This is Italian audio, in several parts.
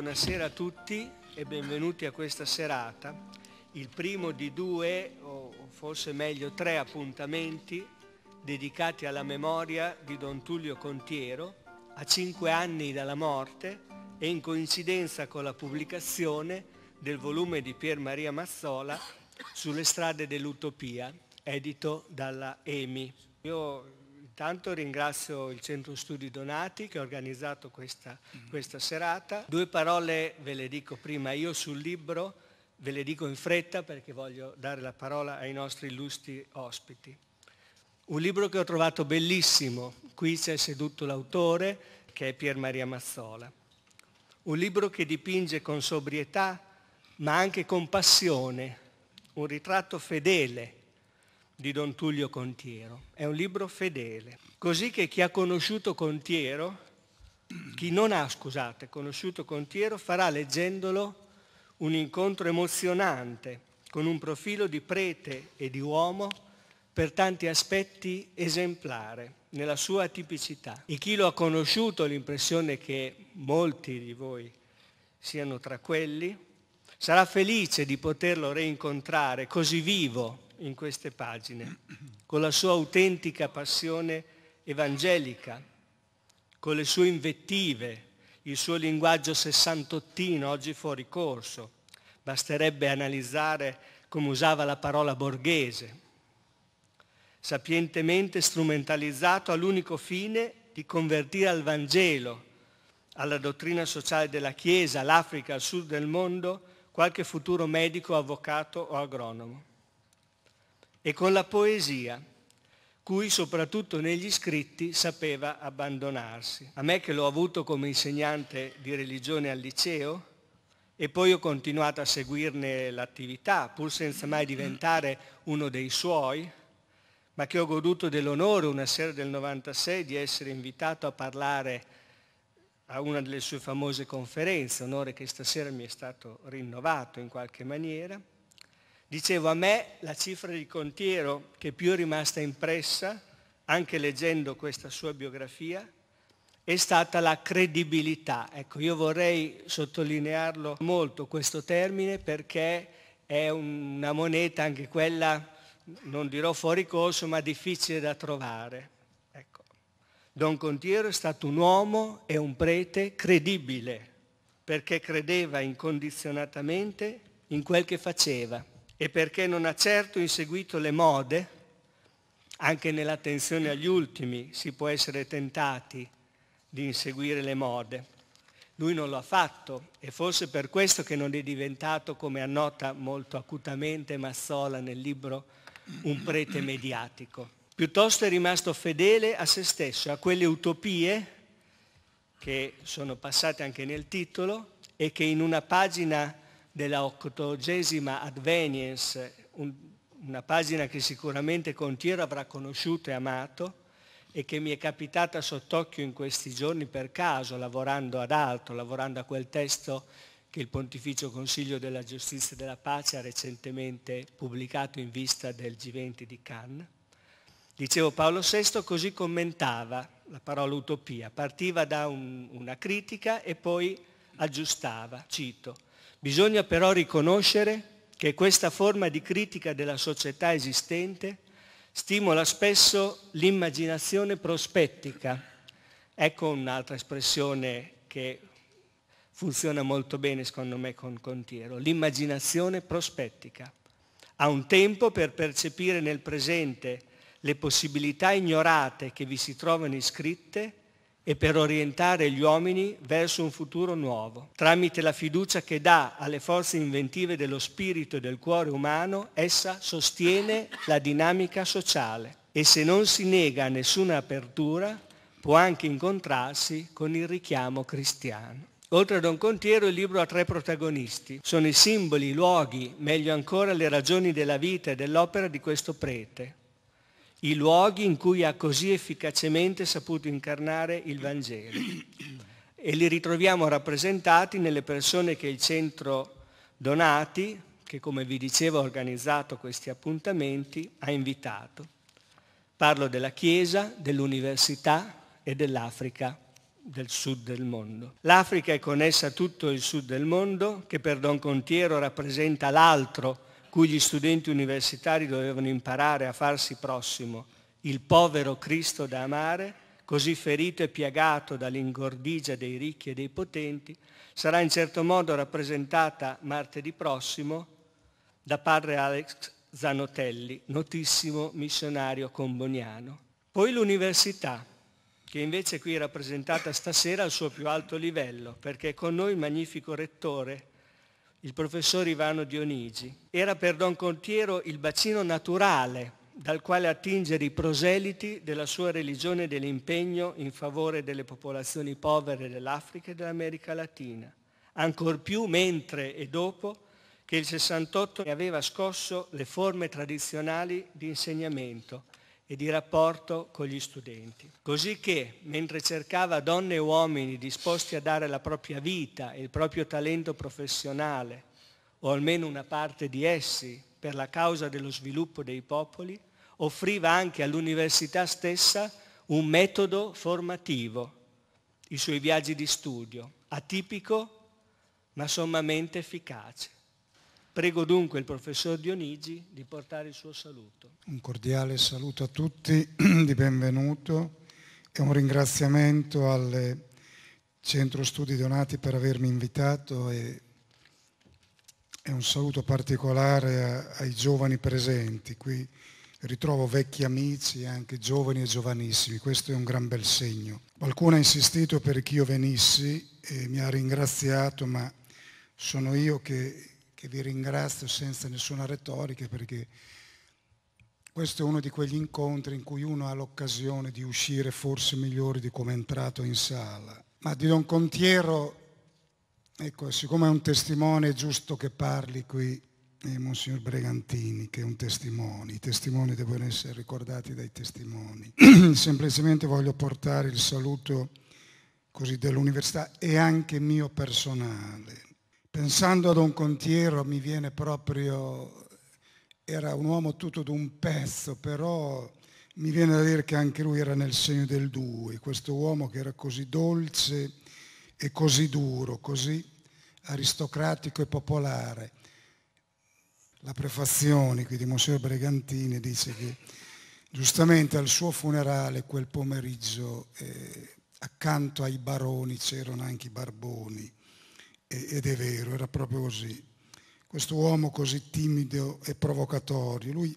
buonasera a tutti e benvenuti a questa serata, il primo di due o forse meglio tre appuntamenti dedicati alla memoria di Don Tullio Contiero a cinque anni dalla morte e in coincidenza con la pubblicazione del volume di Pier Maria Mazzola sulle strade dell'utopia, edito dalla EMI. Io Intanto ringrazio il Centro Studi Donati che ha organizzato questa, questa serata. Due parole ve le dico prima io sul libro, ve le dico in fretta perché voglio dare la parola ai nostri illustri ospiti. Un libro che ho trovato bellissimo, qui c'è seduto l'autore che è Pier Maria Mazzola. Un libro che dipinge con sobrietà ma anche con passione, un ritratto fedele di Don Tullio Contiero. È un libro fedele, così che chi ha conosciuto Contiero, chi non ha, scusate, conosciuto Contiero, farà leggendolo un incontro emozionante con un profilo di prete e di uomo per tanti aspetti esemplare nella sua tipicità. E chi lo ha conosciuto, l'impressione che molti di voi siano tra quelli, sarà felice di poterlo reincontrare così vivo in queste pagine, con la sua autentica passione evangelica, con le sue invettive, il suo linguaggio sessantottino, oggi fuori corso. Basterebbe analizzare come usava la parola borghese, sapientemente strumentalizzato all'unico fine di convertire al Vangelo, alla dottrina sociale della Chiesa, all'Africa, al sud del mondo, qualche futuro medico, avvocato o agronomo e con la poesia, cui soprattutto negli scritti sapeva abbandonarsi. A me che l'ho avuto come insegnante di religione al liceo e poi ho continuato a seguirne l'attività, pur senza mai diventare uno dei suoi, ma che ho goduto dell'onore una sera del 96 di essere invitato a parlare a una delle sue famose conferenze, onore che stasera mi è stato rinnovato in qualche maniera, Dicevo a me la cifra di Contiero che più è rimasta impressa, anche leggendo questa sua biografia, è stata la credibilità. Ecco, io vorrei sottolinearlo molto questo termine perché è una moneta anche quella, non dirò fuori corso, ma difficile da trovare. Ecco. Don Contiero è stato un uomo e un prete credibile perché credeva incondizionatamente in quel che faceva e perché non ha certo inseguito le mode, anche nell'attenzione agli ultimi si può essere tentati di inseguire le mode. Lui non lo ha fatto e forse per questo che non è diventato, come annota molto acutamente Mazzola nel libro, un prete mediatico. Piuttosto è rimasto fedele a se stesso, a quelle utopie che sono passate anche nel titolo e che in una pagina della ottodicesima Advenience, un, una pagina che sicuramente Contiero avrà conosciuto e amato e che mi è capitata sott'occhio in questi giorni per caso, lavorando ad altro, lavorando a quel testo che il Pontificio Consiglio della Giustizia e della Pace ha recentemente pubblicato in vista del G20 di Cannes. Dicevo Paolo VI così commentava la parola utopia, partiva da un, una critica e poi aggiustava, cito, Bisogna però riconoscere che questa forma di critica della società esistente stimola spesso l'immaginazione prospettica. Ecco un'altra espressione che funziona molto bene secondo me con Contiero, l'immaginazione prospettica. Ha un tempo per percepire nel presente le possibilità ignorate che vi si trovano iscritte e per orientare gli uomini verso un futuro nuovo. Tramite la fiducia che dà alle forze inventive dello spirito e del cuore umano, essa sostiene la dinamica sociale e se non si nega a nessuna apertura può anche incontrarsi con il richiamo cristiano. Oltre a Don Contiero il libro ha tre protagonisti. Sono i simboli, i luoghi, meglio ancora le ragioni della vita e dell'opera di questo prete i luoghi in cui ha così efficacemente saputo incarnare il Vangelo. E li ritroviamo rappresentati nelle persone che il centro Donati, che come vi dicevo ha organizzato questi appuntamenti, ha invitato. Parlo della Chiesa, dell'Università e dell'Africa del sud del mondo. L'Africa è connessa a tutto il sud del mondo, che per Don Contiero rappresenta l'altro cui gli studenti universitari dovevano imparare a farsi prossimo, il povero Cristo da amare, così ferito e piagato dall'ingordigia dei ricchi e dei potenti, sarà in certo modo rappresentata martedì prossimo da padre Alex Zanotelli, notissimo missionario comboniano. Poi l'università, che invece qui è rappresentata stasera al suo più alto livello, perché è con noi il magnifico rettore il professor Ivano Dionigi, era per Don Contiero il bacino naturale dal quale attingere i proseliti della sua religione e dell'impegno in favore delle popolazioni povere dell'Africa e dell'America Latina, ancor più mentre e dopo che il 68 aveva scosso le forme tradizionali di insegnamento e di rapporto con gli studenti. Così che, mentre cercava donne e uomini disposti a dare la propria vita e il proprio talento professionale, o almeno una parte di essi, per la causa dello sviluppo dei popoli, offriva anche all'università stessa un metodo formativo, i suoi viaggi di studio, atipico ma sommamente efficace. Prego dunque il professor Dionigi di portare il suo saluto. Un cordiale saluto a tutti, di benvenuto e un ringraziamento al Centro Studi Donati per avermi invitato e, e un saluto particolare a, ai giovani presenti. Qui ritrovo vecchi amici, anche giovani e giovanissimi, questo è un gran bel segno. Qualcuno ha insistito perché io venissi e mi ha ringraziato, ma sono io che che vi ringrazio senza nessuna retorica perché questo è uno di quegli incontri in cui uno ha l'occasione di uscire forse migliore di come è entrato in sala. Ma di Don Contiero, ecco, siccome è un testimone è giusto che parli qui eh, Monsignor Bregantini, che è un testimone. I testimoni devono essere ricordati dai testimoni. Semplicemente voglio portare il saluto così, dell'università e anche mio personale. Pensando ad un contiero mi viene proprio, era un uomo tutto d'un pezzo, però mi viene da dire che anche lui era nel segno del due, questo uomo che era così dolce e così duro, così aristocratico e popolare. La prefazione qui di Monsignor Bregantini dice che giustamente al suo funerale quel pomeriggio eh, accanto ai baroni c'erano anche i barboni ed è vero, era proprio così. Questo uomo così timido e provocatorio, lui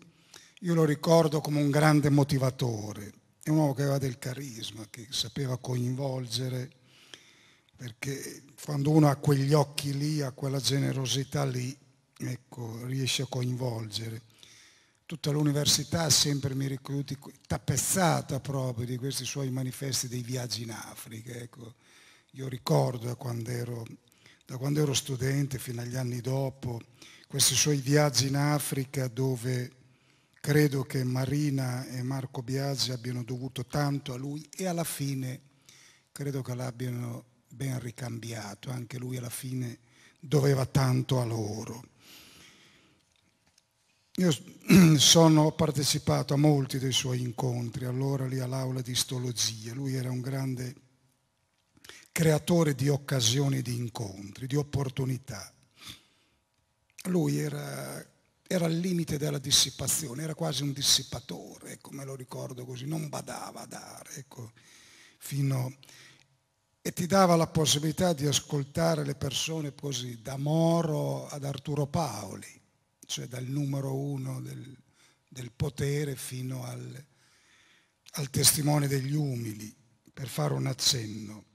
io lo ricordo come un grande motivatore, è un uomo che aveva del carisma, che sapeva coinvolgere, perché quando uno ha quegli occhi lì, ha quella generosità lì, ecco, riesce a coinvolgere. Tutta l'università ha sempre mi ricordi tappezzata proprio di questi suoi manifesti dei viaggi in Africa, ecco. Io ricordo quando ero da quando ero studente fino agli anni dopo, questi suoi viaggi in Africa dove credo che Marina e Marco Biasi abbiano dovuto tanto a lui e alla fine credo che l'abbiano ben ricambiato, anche lui alla fine doveva tanto a loro. Io sono, partecipato a molti dei suoi incontri, allora lì all'aula di istologia, lui era un grande creatore di occasioni di incontri, di opportunità. Lui era, era al limite della dissipazione, era quasi un dissipatore, ecco, me lo ricordo così, non badava a dare, ecco, fino, e ti dava la possibilità di ascoltare le persone così, da Moro ad Arturo Paoli, cioè dal numero uno del, del potere fino al, al testimone degli umili, per fare un accenno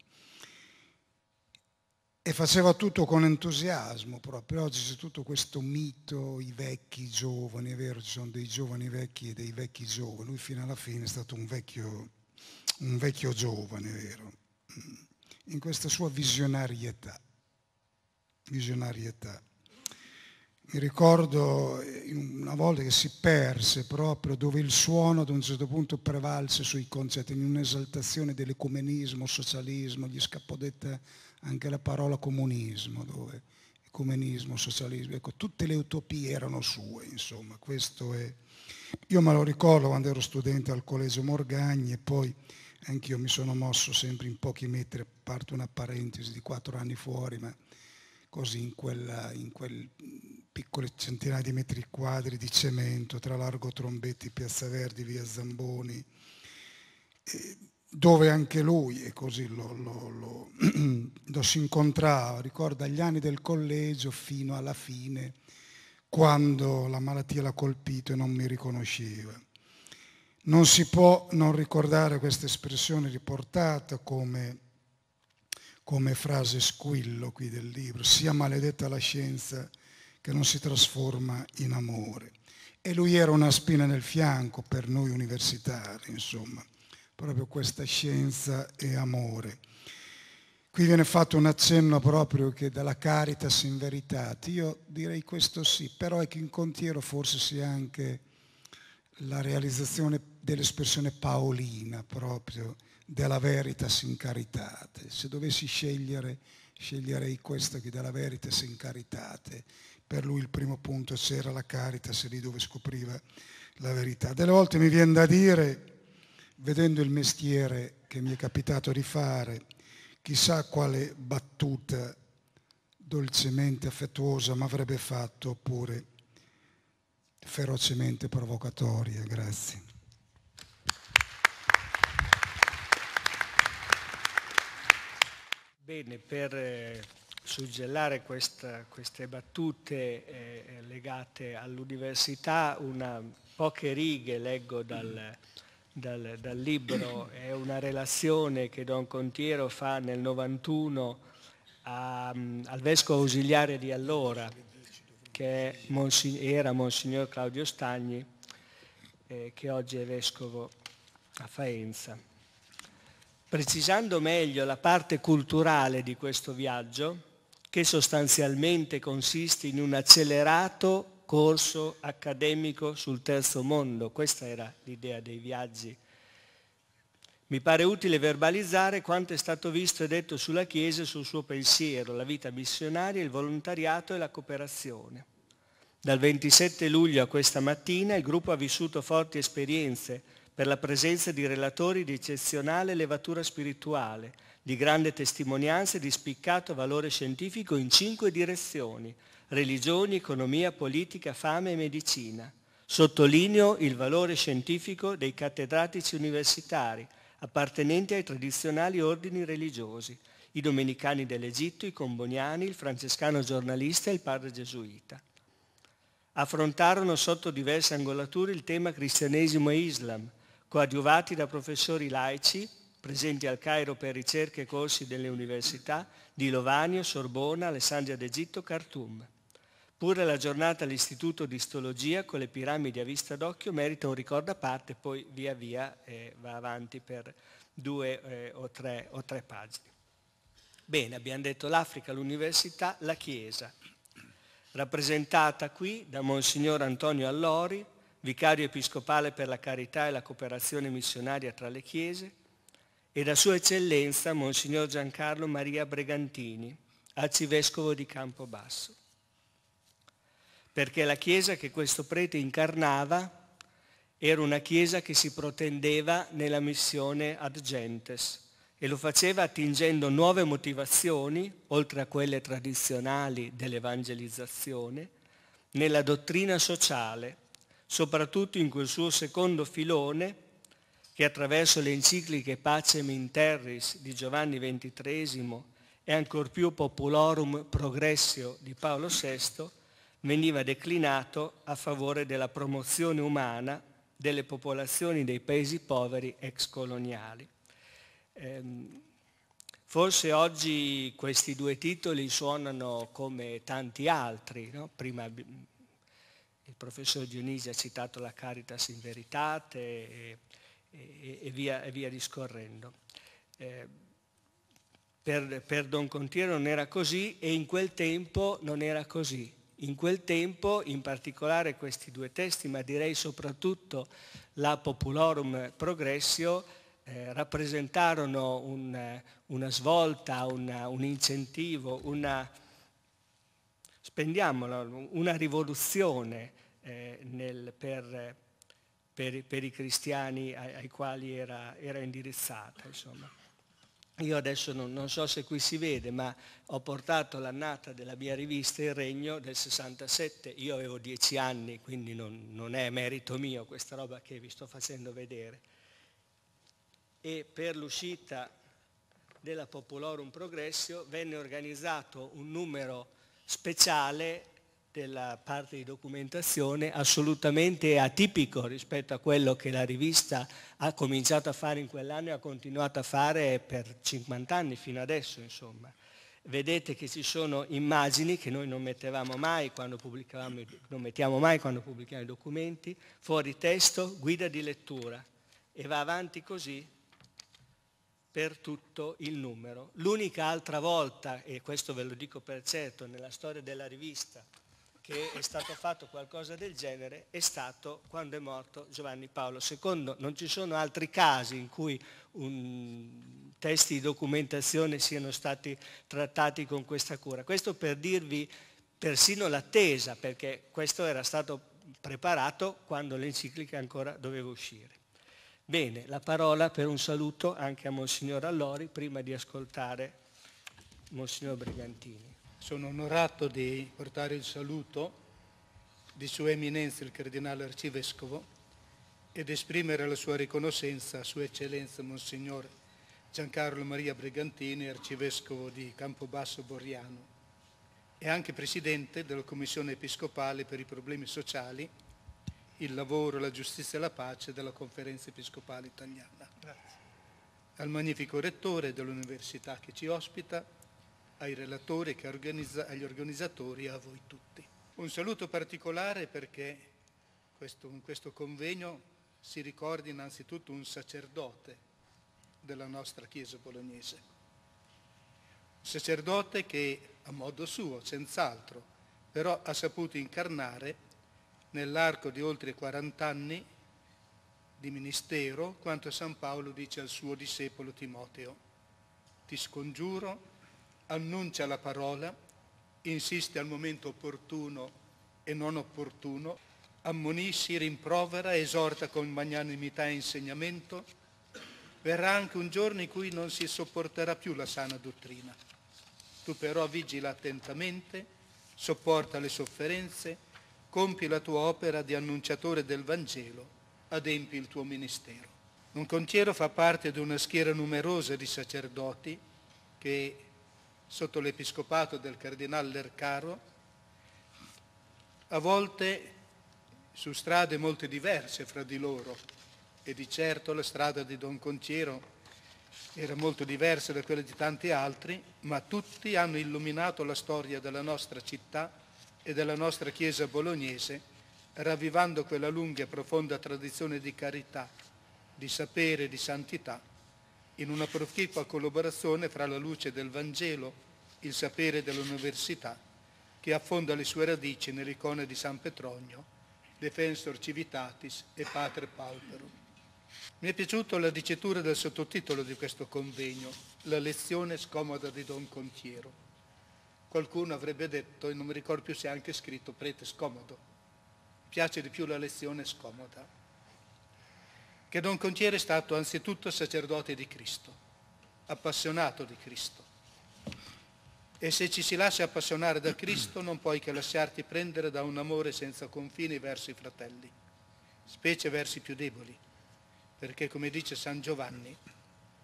e faceva tutto con entusiasmo proprio. Oggi c'è tutto questo mito, i vecchi, i giovani, è vero, ci sono dei giovani vecchi e dei vecchi giovani. Lui fino alla fine è stato un vecchio, un vecchio giovane, è vero, mm. in questa sua visionarietà. Visionarietà. Mi ricordo eh, una volta che si perse proprio dove il suono ad un certo punto prevalse sui concetti, in un'esaltazione dell'ecumenismo, socialismo, gli scappò detta anche la parola comunismo, dove ecumenismo, socialismo, ecco, tutte le utopie erano sue, insomma, questo è... Io me lo ricordo quando ero studente al Collegio Morgagni e poi anch'io mi sono mosso sempre in pochi metri, a parte una parentesi di quattro anni fuori, ma così in, quella, in quel piccole centinaia di metri quadri di cemento tra Largo Trombetti, Piazza Verdi, via Zamboni. E dove anche lui, e così lo, lo, lo, lo si incontrava, ricorda gli anni del collegio fino alla fine, quando la malattia l'ha colpito e non mi riconosceva. Non si può non ricordare questa espressione riportata come, come frase squillo qui del libro, sia maledetta la scienza che non si trasforma in amore. E lui era una spina nel fianco per noi universitari, insomma proprio questa scienza e amore. Qui viene fatto un accenno proprio che dalla Caritas in veritate, io direi questo sì, però è che in contiero forse sia anche la realizzazione dell'espressione paolina proprio della veritas in caritate. Se dovessi scegliere, sceglierei questo che della veritas in caritate. Per lui il primo punto c'era la caritas, lì dove scopriva la verità. Delle volte mi viene da dire, vedendo il mestiere che mi è capitato di fare, chissà quale battuta dolcemente affettuosa mi avrebbe fatto oppure ferocemente provocatoria. Grazie. Bene, per eh, suggellare questa, queste battute eh, legate all'università, una, poche righe leggo dal, mm dal, dal, libro, è una relazione che Don Contiero fa nel 91 a, al vescovo ausiliare di allora, che era Monsignor Claudio Stagni, eh, che oggi è vescovo a Faenza. Precisando meglio la parte culturale di questo viaggio, che sostanzialmente consiste in un accelerato corso accademico sul terzo mondo, questa era l'idea dei viaggi. Mi pare utile verbalizzare quanto è stato visto e detto sulla Chiesa e sul suo pensiero, la vita missionaria, il volontariato e la cooperazione. Dal 27 luglio a questa mattina il gruppo ha vissuto forti esperienze per la presenza di relatori di eccezionale levatura spirituale, di grande testimonianza e di spiccato valore scientifico in cinque direzioni, religioni, economia, politica, fame e medicina. Sottolineo il valore scientifico dei cattedratici universitari appartenenti ai tradizionali ordini religiosi, i domenicani dell'Egitto, i comboniani, il francescano giornalista e il padre gesuita. Affrontarono sotto diverse angolature il tema cristianesimo e islam, coadiuvati da professori laici presenti al Cairo per ricerche e corsi delle università di Lovanio, Sorbona, Alessandria d'Egitto, Khartoum. Pure la giornata all'Istituto di Istologia con le piramidi a vista d'occhio merita un ricordo a parte, poi via via eh, va avanti per due eh, o, tre, o tre pagine. Bene, abbiamo detto l'Africa, l'università, la Chiesa, rappresentata qui da Monsignor Antonio Allori, vicario episcopale per la carità e la cooperazione missionaria tra le Chiese, e da Sua Eccellenza Monsignor Giancarlo Maria Bregantini, arcivescovo di Campobasso perché la chiesa che questo prete incarnava era una chiesa che si protendeva nella missione ad gentes e lo faceva attingendo nuove motivazioni, oltre a quelle tradizionali dell'evangelizzazione, nella dottrina sociale, soprattutto in quel suo secondo filone che attraverso le encicliche Pacem in Terris di Giovanni XXIII e ancor più Populorum Progressio di Paolo VI veniva declinato a favore della promozione umana delle popolazioni dei paesi poveri ex coloniali. Ehm, forse oggi questi due titoli suonano come tanti altri, no? prima il professor Dionisi ha citato la Caritas in Veritate e, e, e, via, e via, discorrendo. Ehm, per, per Don Contiero non era così e in quel tempo non era così in quel tempo, in particolare questi due testi, ma direi soprattutto la Populorum Progressio, eh, rappresentarono un, una svolta, una, un incentivo, una, spendiamolo, una rivoluzione eh, nel, per, per, per, i cristiani ai, ai quali era, era indirizzata. Insomma. Io adesso non, non, so se qui si vede, ma ho portato l'annata della mia rivista Il Regno del 67, io avevo dieci anni, quindi non, non è merito mio questa roba che vi sto facendo vedere. E per l'uscita della Populorum Progressio venne organizzato un numero speciale della parte di documentazione assolutamente atipico rispetto a quello che la rivista ha cominciato a fare in quell'anno e ha continuato a fare per 50 anni fino adesso insomma. Vedete che ci sono immagini che noi non mettevamo mai quando pubblicavamo, non mettiamo mai quando pubblichiamo i documenti, fuori testo, guida di lettura e va avanti così per tutto il numero. L'unica altra volta, e questo ve lo dico per certo, nella storia della rivista, che è stato fatto qualcosa del genere è stato quando è morto Giovanni Paolo II. Non ci sono altri casi in cui un, testi di documentazione siano stati trattati con questa cura. Questo per dirvi persino l'attesa, perché questo era stato preparato quando l'enciclica ancora doveva uscire. Bene, la parola per un saluto anche a Monsignor Allori prima di ascoltare Monsignor Brigantini. Sono onorato di portare il saluto di Sua Eminenza il Cardinale Arcivescovo ed esprimere la sua riconoscenza a Sua Eccellenza Monsignor Giancarlo Maria Brigantini, Arcivescovo di Campobasso Borriano e anche Presidente della Commissione Episcopale per i problemi sociali, il lavoro, la giustizia e la pace della Conferenza Episcopale Italiana. Grazie. Al magnifico Rettore dell'Università che ci ospita, ai relatori, agli organizzatori e a voi tutti. Un saluto particolare perché questo, in questo convegno si ricordi innanzitutto un sacerdote della nostra Chiesa bolognese. Un sacerdote che a modo suo, senz'altro, però ha saputo incarnare nell'arco di oltre 40 anni di ministero quanto San Paolo dice al suo discepolo Timoteo. Ti scongiuro annuncia la parola, insiste al momento opportuno e non opportuno, ammonisce, rimprovera, esorta con magnanimità e insegnamento, verrà anche un giorno in cui non si sopporterà più la sana dottrina. Tu però vigila attentamente, sopporta le sofferenze, compi la tua opera di annunciatore del Vangelo, adempi il tuo ministero. Un contiero fa parte di una schiera numerosa di sacerdoti che sotto l'episcopato del cardinale Lercaro, a volte su strade molto diverse fra di loro e di certo la strada di Don Conciero era molto diversa da quella di tanti altri, ma tutti hanno illuminato la storia della nostra città e della nostra Chiesa bolognese, ravvivando quella lunga e profonda tradizione di carità, di sapere, e di santità in una proficua collaborazione fra la luce del Vangelo, il sapere dell'università, che affonda le sue radici nell'icona di San Petronio, Defensor Civitatis e Pater Pauperum. Mi è piaciuta la dicitura del sottotitolo di questo convegno, la lezione scomoda di Don Contiero. Qualcuno avrebbe detto, e non mi ricordo più se è anche scritto, prete scomodo. Piace di più la lezione scomoda che Don Contieri è stato anzitutto sacerdote di Cristo, appassionato di Cristo. E se ci si lascia appassionare da Cristo non puoi che lasciarti prendere da un amore senza confini verso i fratelli, specie verso i più deboli, perché come dice San Giovanni,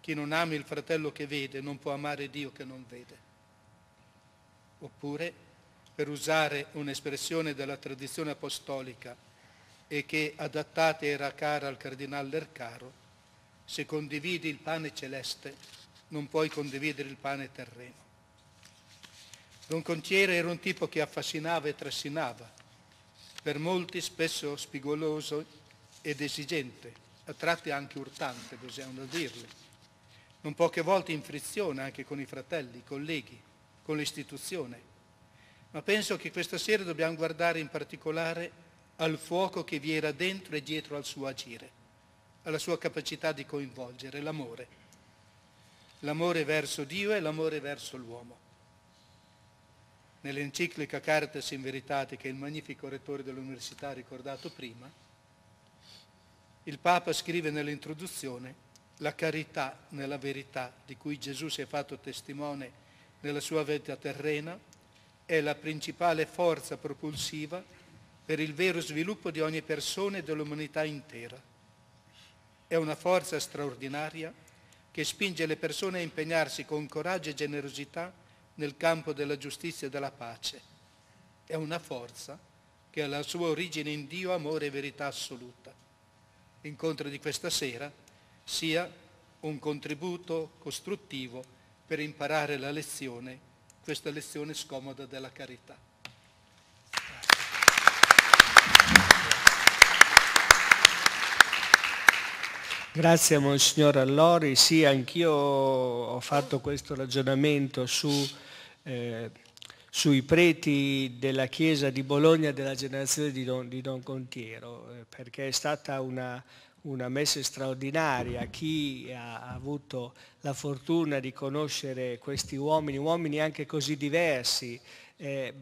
chi non ami il fratello che vede non può amare Dio che non vede. Oppure, per usare un'espressione della tradizione apostolica, e che adattate era cara al cardinale Lercaro, se condividi il pane celeste non puoi condividere il pane terreno. Don Conchiere era un tipo che affascinava e trassinava, per molti spesso spigoloso ed esigente, a tratti anche urtante, bisogna dirlo, non poche volte in frizione anche con i fratelli, i colleghi, con l'istituzione. Ma penso che questa sera dobbiamo guardare in particolare al fuoco che vi era dentro e dietro al suo agire, alla sua capacità di coinvolgere l'amore, l'amore verso Dio e l'amore verso l'uomo. Nell'enciclica Cartas in Veritate che il magnifico rettore dell'università ha ricordato prima, il Papa scrive nell'introduzione la carità nella verità di cui Gesù si è fatto testimone nella sua vita terrena è la principale forza propulsiva per il vero sviluppo di ogni persona e dell'umanità intera. È una forza straordinaria che spinge le persone a impegnarsi con coraggio e generosità nel campo della giustizia e della pace. È una forza che ha la sua origine in Dio, amore e verità assoluta. L'incontro di questa sera sia un contributo costruttivo per imparare la lezione, questa lezione scomoda della carità. Grazie Monsignor Allori, sì anch'io ho fatto questo ragionamento su, eh, sui preti della Chiesa di Bologna della generazione di Don, di Don Contiero, eh, perché è stata una, una messa straordinaria, chi ha avuto la fortuna di conoscere questi uomini, uomini anche così diversi, eh,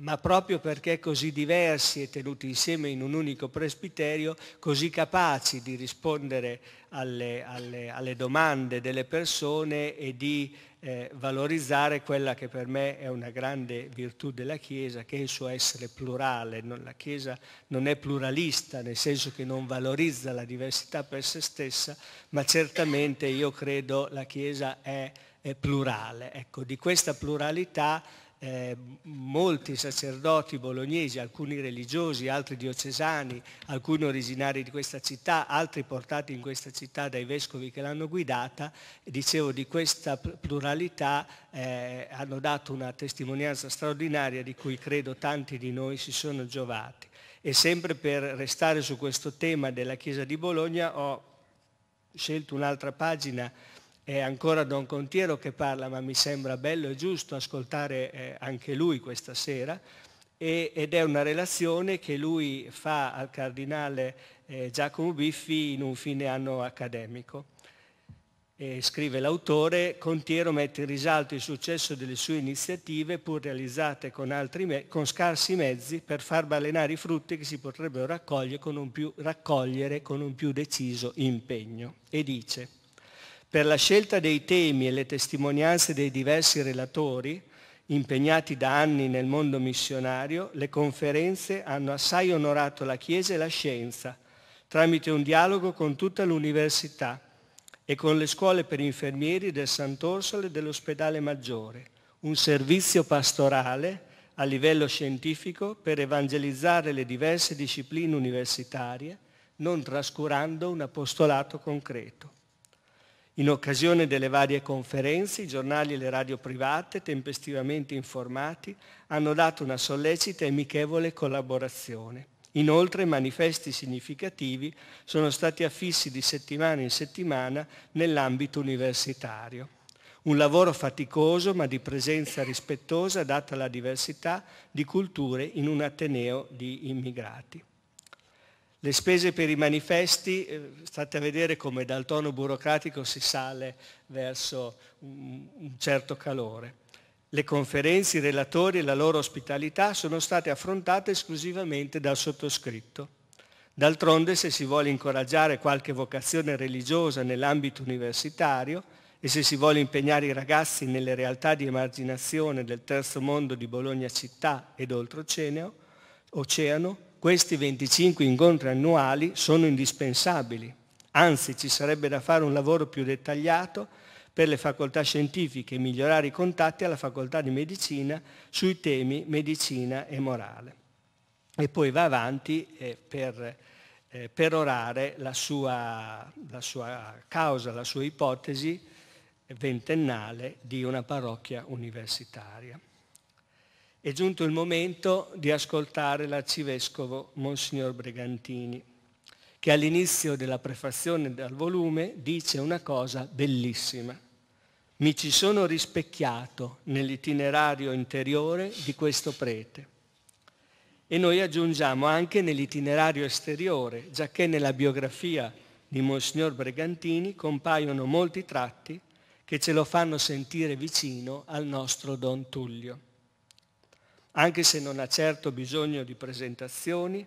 ma proprio perché così diversi e tenuti insieme in un unico presbiterio, così capaci di rispondere alle, alle, alle domande delle persone e di eh, valorizzare quella che per me è una grande virtù della Chiesa, che è il suo essere plurale. Non, la Chiesa non è pluralista, nel senso che non valorizza la diversità per se stessa, ma certamente io credo la Chiesa è, è plurale. Ecco, di questa pluralità eh, molti sacerdoti bolognesi, alcuni religiosi, altri diocesani, alcuni originari di questa città, altri portati in questa città dai vescovi che l'hanno guidata, dicevo di questa pluralità eh, hanno dato una testimonianza straordinaria di cui credo tanti di noi si sono giovati. E sempre per restare su questo tema della Chiesa di Bologna ho scelto un'altra pagina è ancora Don Contiero che parla, ma mi sembra bello e giusto ascoltare eh, anche lui questa sera, e, ed è una relazione che lui fa al cardinale eh, Giacomo Biffi in un fine anno accademico. E scrive l'autore, Contiero mette in risalto il successo delle sue iniziative, pur realizzate con, me- con scarsi mezzi, per far balenare i frutti che si potrebbero raccogliere con un più, raccogliere con un più deciso impegno. E dice, per la scelta dei temi e le testimonianze dei diversi relatori, impegnati da anni nel mondo missionario, le conferenze hanno assai onorato la Chiesa e la scienza, tramite un dialogo con tutta l'università e con le scuole per infermieri del Sant'Orsola e dell'ospedale maggiore, un servizio pastorale a livello scientifico per evangelizzare le diverse discipline universitarie, non trascurando un apostolato concreto. In occasione delle varie conferenze, i giornali e le radio private, tempestivamente informati, hanno dato una sollecita e amichevole collaborazione. Inoltre manifesti significativi sono stati affissi di settimana in settimana nell'ambito universitario. Un lavoro faticoso ma di presenza rispettosa data la diversità di culture in un Ateneo di immigrati. Le spese per i manifesti, eh, state a vedere come dal tono burocratico si sale verso un certo calore. Le conferenze, i relatori e la loro ospitalità sono state affrontate esclusivamente dal sottoscritto. D'altronde se si vuole incoraggiare qualche vocazione religiosa nell'ambito universitario e se si vuole impegnare i ragazzi nelle realtà di emarginazione del terzo mondo di Bologna città ed oltreoceano, questi 25 incontri annuali sono indispensabili, anzi ci sarebbe da fare un lavoro più dettagliato per le facoltà scientifiche e migliorare i contatti alla facoltà di medicina sui temi medicina e morale. E poi va avanti eh, per eh, orare la sua, la sua causa, la sua ipotesi ventennale di una parrocchia universitaria. È giunto il momento di ascoltare l'arcivescovo Monsignor Bregantini, che all'inizio della prefazione del volume dice una cosa bellissima. Mi ci sono rispecchiato nell'itinerario interiore di questo prete. E noi aggiungiamo anche nell'itinerario esteriore, giacché nella biografia di Monsignor Bregantini compaiono molti tratti che ce lo fanno sentire vicino al nostro Don Tullio. Anche se non ha certo bisogno di presentazioni,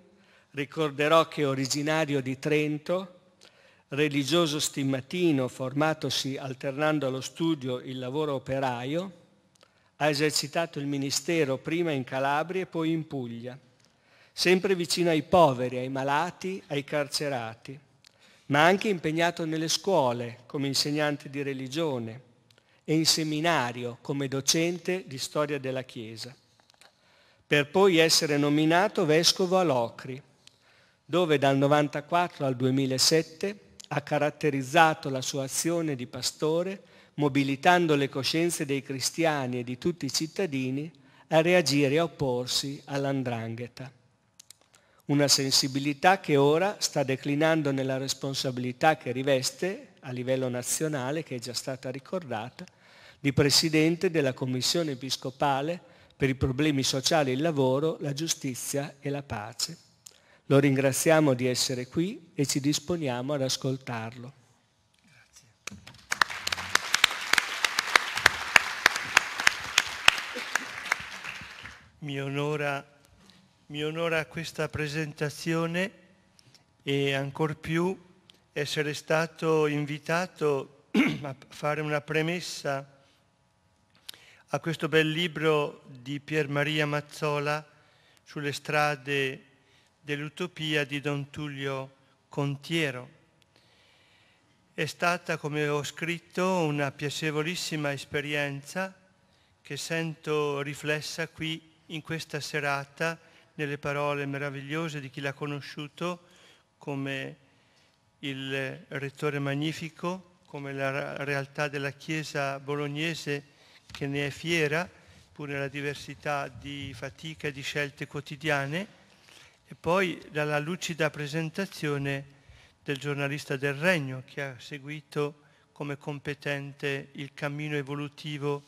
ricorderò che originario di Trento, religioso stimmatino formatosi alternando allo studio il lavoro operaio, ha esercitato il ministero prima in Calabria e poi in Puglia, sempre vicino ai poveri, ai malati, ai carcerati, ma anche impegnato nelle scuole come insegnante di religione e in seminario come docente di storia della Chiesa per poi essere nominato vescovo a Locri, dove dal 1994 al 2007 ha caratterizzato la sua azione di pastore mobilitando le coscienze dei cristiani e di tutti i cittadini a reagire e a opporsi all'andrangheta. Una sensibilità che ora sta declinando nella responsabilità che riveste a livello nazionale, che è già stata ricordata, di Presidente della Commissione Episcopale per i problemi sociali e il lavoro, la giustizia e la pace. Lo ringraziamo di essere qui e ci disponiamo ad ascoltarlo. Grazie. Mi onora, mi onora questa presentazione e ancor più essere stato invitato a fare una premessa a questo bel libro di Pier Maria Mazzola sulle strade dell'utopia di Don Tullio Contiero. È stata, come ho scritto, una piacevolissima esperienza che sento riflessa qui in questa serata nelle parole meravigliose di chi l'ha conosciuto come il Rettore Magnifico, come la realtà della Chiesa bolognese che ne è fiera, pur nella diversità di fatica e di scelte quotidiane, e poi dalla lucida presentazione del giornalista del Regno che ha seguito come competente il cammino evolutivo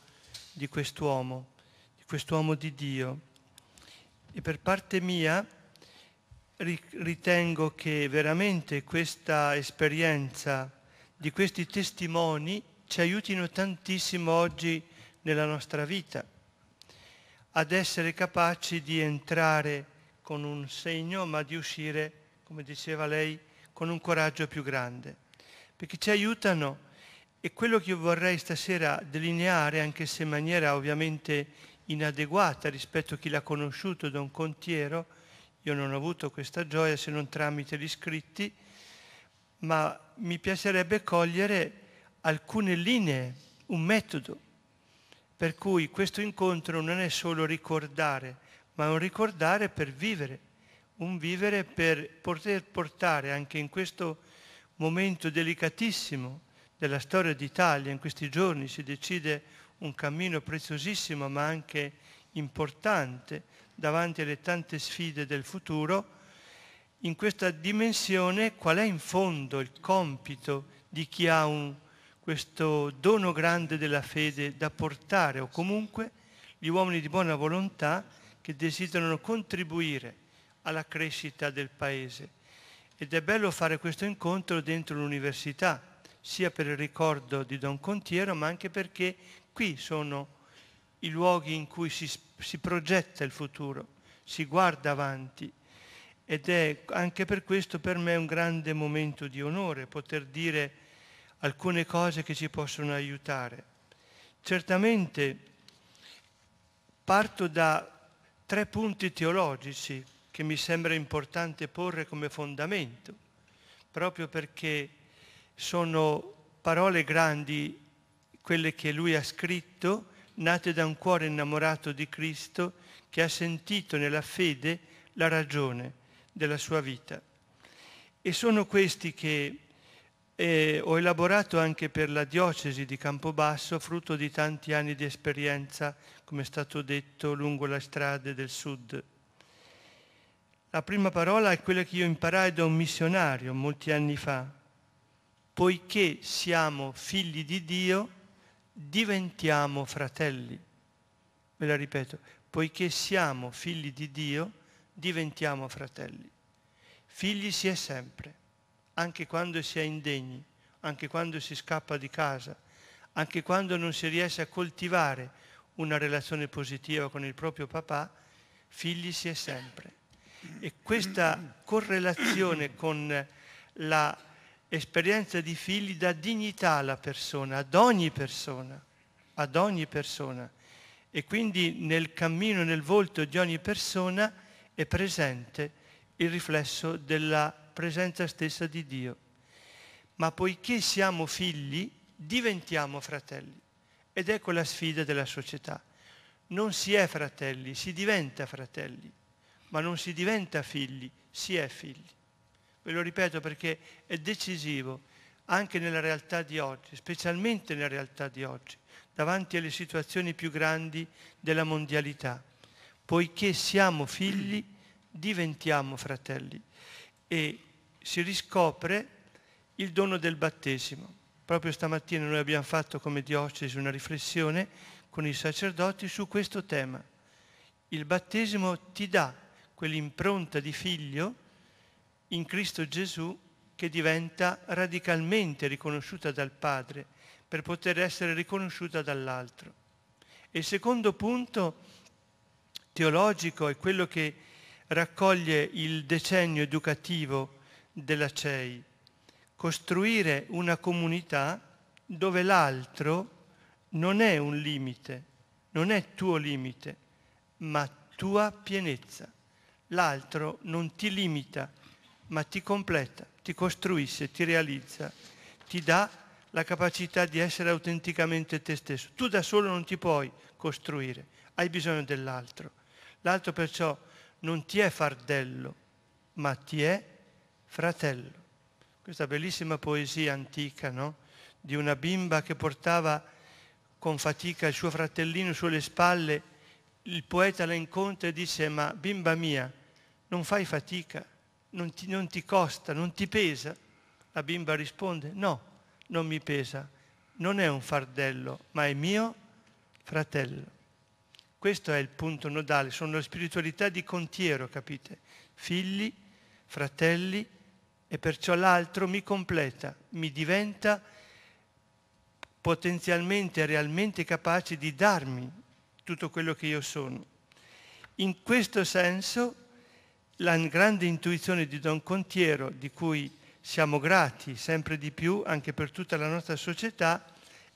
di quest'uomo, di quest'uomo di Dio. E per parte mia ritengo che veramente questa esperienza di questi testimoni ci aiutino tantissimo oggi nella nostra vita, ad essere capaci di entrare con un segno, ma di uscire, come diceva lei, con un coraggio più grande, perché ci aiutano e quello che io vorrei stasera delineare, anche se in maniera ovviamente inadeguata rispetto a chi l'ha conosciuto, Don Contiero, io non ho avuto questa gioia se non tramite gli scritti, ma mi piacerebbe cogliere alcune linee, un metodo per cui questo incontro non è solo ricordare, ma un ricordare per vivere, un vivere per poter portare anche in questo momento delicatissimo della storia d'Italia, in questi giorni si decide un cammino preziosissimo ma anche importante davanti alle tante sfide del futuro, in questa dimensione qual è in fondo il compito di chi ha un questo dono grande della fede da portare o comunque gli uomini di buona volontà che desiderano contribuire alla crescita del Paese. Ed è bello fare questo incontro dentro l'università, sia per il ricordo di Don Contiero, ma anche perché qui sono i luoghi in cui si, si progetta il futuro, si guarda avanti. Ed è anche per questo per me un grande momento di onore poter dire alcune cose che ci possono aiutare. Certamente parto da tre punti teologici che mi sembra importante porre come fondamento, proprio perché sono parole grandi quelle che lui ha scritto, nate da un cuore innamorato di Cristo che ha sentito nella fede la ragione della sua vita. E sono questi che e ho elaborato anche per la diocesi di Campobasso, frutto di tanti anni di esperienza, come è stato detto, lungo le strade del sud. La prima parola è quella che io imparai da un missionario molti anni fa. Poiché siamo figli di Dio, diventiamo fratelli. Ve la ripeto, poiché siamo figli di Dio, diventiamo fratelli. Figli si è sempre anche quando si è indegni, anche quando si scappa di casa, anche quando non si riesce a coltivare una relazione positiva con il proprio papà, figli si è sempre. E questa correlazione con l'esperienza di figli dà dignità alla persona, ad ogni persona, ad ogni persona. E quindi nel cammino, nel volto di ogni persona è presente il riflesso della presenza stessa di Dio. Ma poiché siamo figli, diventiamo fratelli. Ed ecco la sfida della società. Non si è fratelli, si diventa fratelli, ma non si diventa figli, si è figli. Ve lo ripeto perché è decisivo anche nella realtà di oggi, specialmente nella realtà di oggi, davanti alle situazioni più grandi della mondialità. Poiché siamo figli, diventiamo fratelli e si riscopre il dono del battesimo. Proprio stamattina noi abbiamo fatto come diocesi una riflessione con i sacerdoti su questo tema. Il battesimo ti dà quell'impronta di figlio in Cristo Gesù che diventa radicalmente riconosciuta dal Padre per poter essere riconosciuta dall'altro. E il secondo punto teologico è quello che raccoglie il decennio educativo della CEI, costruire una comunità dove l'altro non è un limite, non è tuo limite, ma tua pienezza. L'altro non ti limita, ma ti completa, ti costruisce, ti realizza, ti dà la capacità di essere autenticamente te stesso. Tu da solo non ti puoi costruire, hai bisogno dell'altro. L'altro perciò non ti è fardello, ma ti è fratello. Questa bellissima poesia antica, no? Di una bimba che portava con fatica il suo fratellino sulle spalle, il poeta la incontra e dice, ma bimba mia, non fai fatica, non ti, non ti costa, non ti pesa. La bimba risponde, no, non mi pesa, non è un fardello, ma è mio fratello. Questo è il punto nodale, sono la spiritualità di contiero, capite? Figli, fratelli e perciò l'altro mi completa, mi diventa potenzialmente, realmente capace di darmi tutto quello che io sono. In questo senso la grande intuizione di Don Contiero, di cui siamo grati sempre di più anche per tutta la nostra società,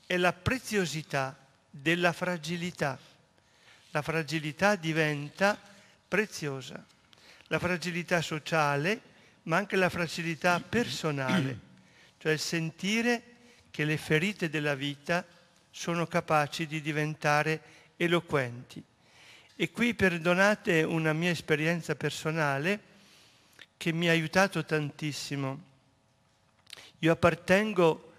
è la preziosità della fragilità la fragilità diventa preziosa, la fragilità sociale, ma anche la fragilità personale, cioè sentire che le ferite della vita sono capaci di diventare eloquenti. E qui perdonate una mia esperienza personale che mi ha aiutato tantissimo. Io appartengo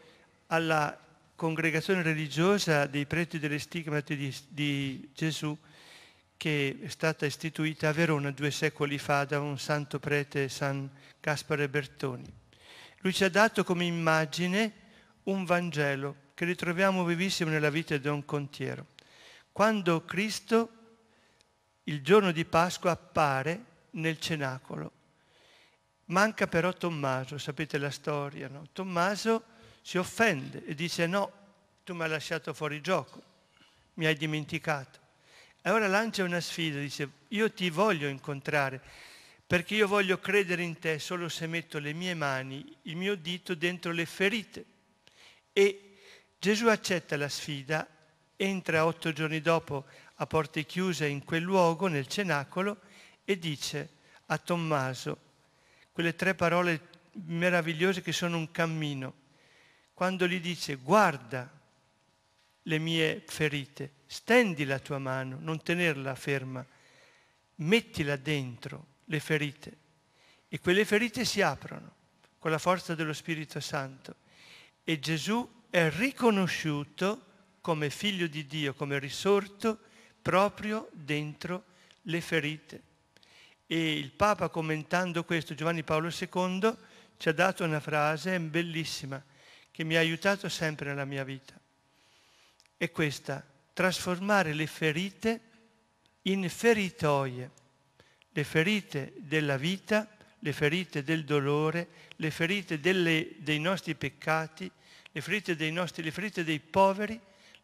alla congregazione religiosa dei preti delle stigmate di, di Gesù, che è stata istituita a Verona due secoli fa da un santo prete, San Gaspare Bertoni. Lui ci ha dato come immagine un Vangelo che ritroviamo vivissimo nella vita di Don Contiero. Quando Cristo, il giorno di Pasqua, appare nel cenacolo. Manca però Tommaso, sapete la storia, no? Tommaso si offende e dice no, tu mi hai lasciato fuori gioco, mi hai dimenticato. Allora lancia una sfida, dice io ti voglio incontrare perché io voglio credere in te solo se metto le mie mani, il mio dito dentro le ferite. E Gesù accetta la sfida, entra otto giorni dopo a porte chiuse in quel luogo, nel cenacolo, e dice a Tommaso quelle tre parole meravigliose che sono un cammino, quando gli dice guarda le mie ferite, stendi la tua mano, non tenerla ferma, mettila dentro le ferite e quelle ferite si aprono con la forza dello Spirito Santo e Gesù è riconosciuto come figlio di Dio, come risorto proprio dentro le ferite. E il Papa commentando questo, Giovanni Paolo II, ci ha dato una frase bellissima che mi ha aiutato sempre nella mia vita. È questa trasformare le ferite in feritoie, le ferite della vita, le ferite del dolore, le ferite delle, dei nostri peccati, le ferite dei, nostri, le ferite dei poveri,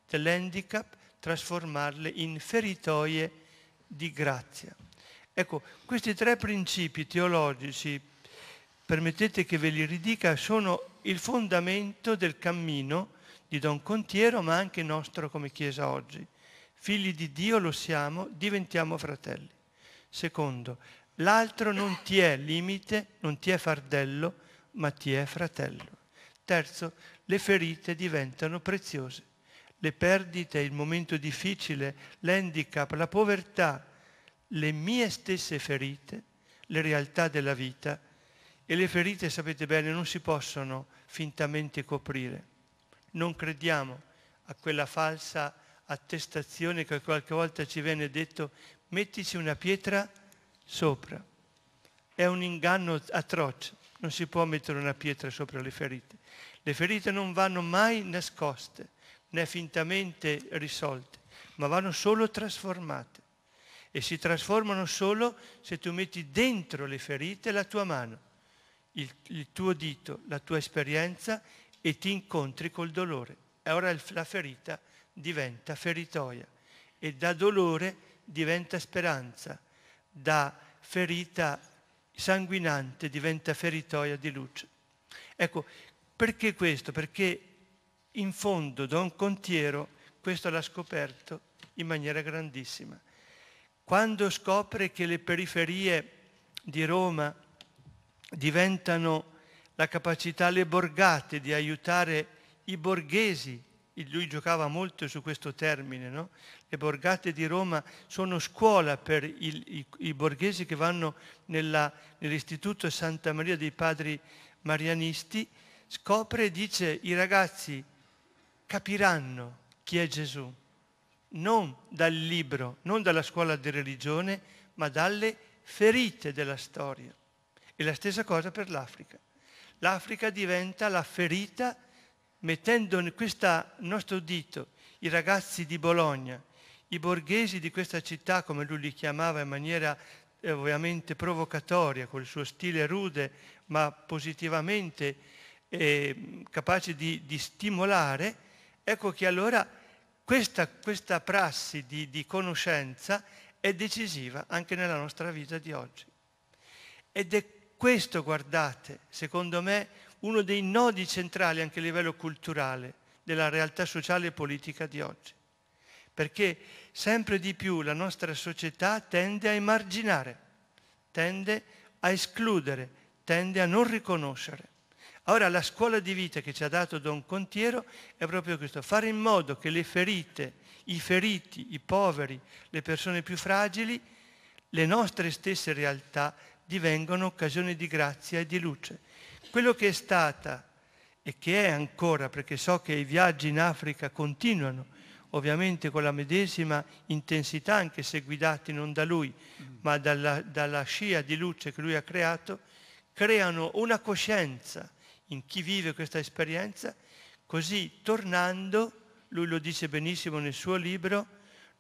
dell'handicap, trasformarle in feritoie di grazia. Ecco, questi tre principi teologici, permettete che ve li ridica, sono il fondamento del cammino di Don Contiero, ma anche nostro come Chiesa oggi. Figli di Dio lo siamo, diventiamo fratelli. Secondo, l'altro non ti è limite, non ti è fardello, ma ti è fratello. Terzo, le ferite diventano preziose. Le perdite, il momento difficile, l'handicap, la povertà, le mie stesse ferite, le realtà della vita, e le ferite, sapete bene, non si possono fintamente coprire non crediamo a quella falsa attestazione che qualche volta ci viene detto mettici una pietra sopra. È un inganno atroce, non si può mettere una pietra sopra le ferite. Le ferite non vanno mai nascoste, né fintamente risolte, ma vanno solo trasformate. E si trasformano solo se tu metti dentro le ferite la tua mano, il, il tuo dito, la tua esperienza e ti incontri col dolore. E ora la ferita diventa feritoia e da dolore diventa speranza, da ferita sanguinante diventa feritoia di luce. Ecco, perché questo? Perché in fondo Don Contiero questo l'ha scoperto in maniera grandissima. Quando scopre che le periferie di Roma diventano la capacità alle borgate di aiutare i borghesi. Lui giocava molto su questo termine, no? Le borgate di Roma sono scuola per il, i, i, borghesi che vanno nella, nell'istituto Santa Maria dei Padri Marianisti, scopre e dice i ragazzi capiranno chi è Gesù, non dal libro, non dalla scuola di religione, ma dalle ferite della storia. E la stessa cosa per l'Africa l'Africa diventa la ferita mettendo in questo nostro dito i ragazzi di Bologna, i borghesi di questa città, come lui li chiamava in maniera eh, ovviamente provocatoria, col suo stile rude, ma positivamente eh, capace di, di, stimolare, ecco che allora questa, questa prassi di, di conoscenza è decisiva anche nella nostra vita di oggi. Ed è questo, guardate, secondo me, uno dei nodi centrali anche a livello culturale della realtà sociale e politica di oggi. Perché sempre di più la nostra società tende a emarginare, tende a escludere, tende a non riconoscere. Ora la scuola di vita che ci ha dato Don Contiero è proprio questo, fare in modo che le ferite, i feriti, i poveri, le persone più fragili, le nostre stesse realtà divengono occasioni di grazia e di luce. Quello che è stata e che è ancora, perché so che i viaggi in Africa continuano, ovviamente con la medesima intensità, anche se guidati non da lui, ma dalla, dalla scia di luce che lui ha creato, creano una coscienza in chi vive questa esperienza, così tornando, lui lo dice benissimo nel suo libro,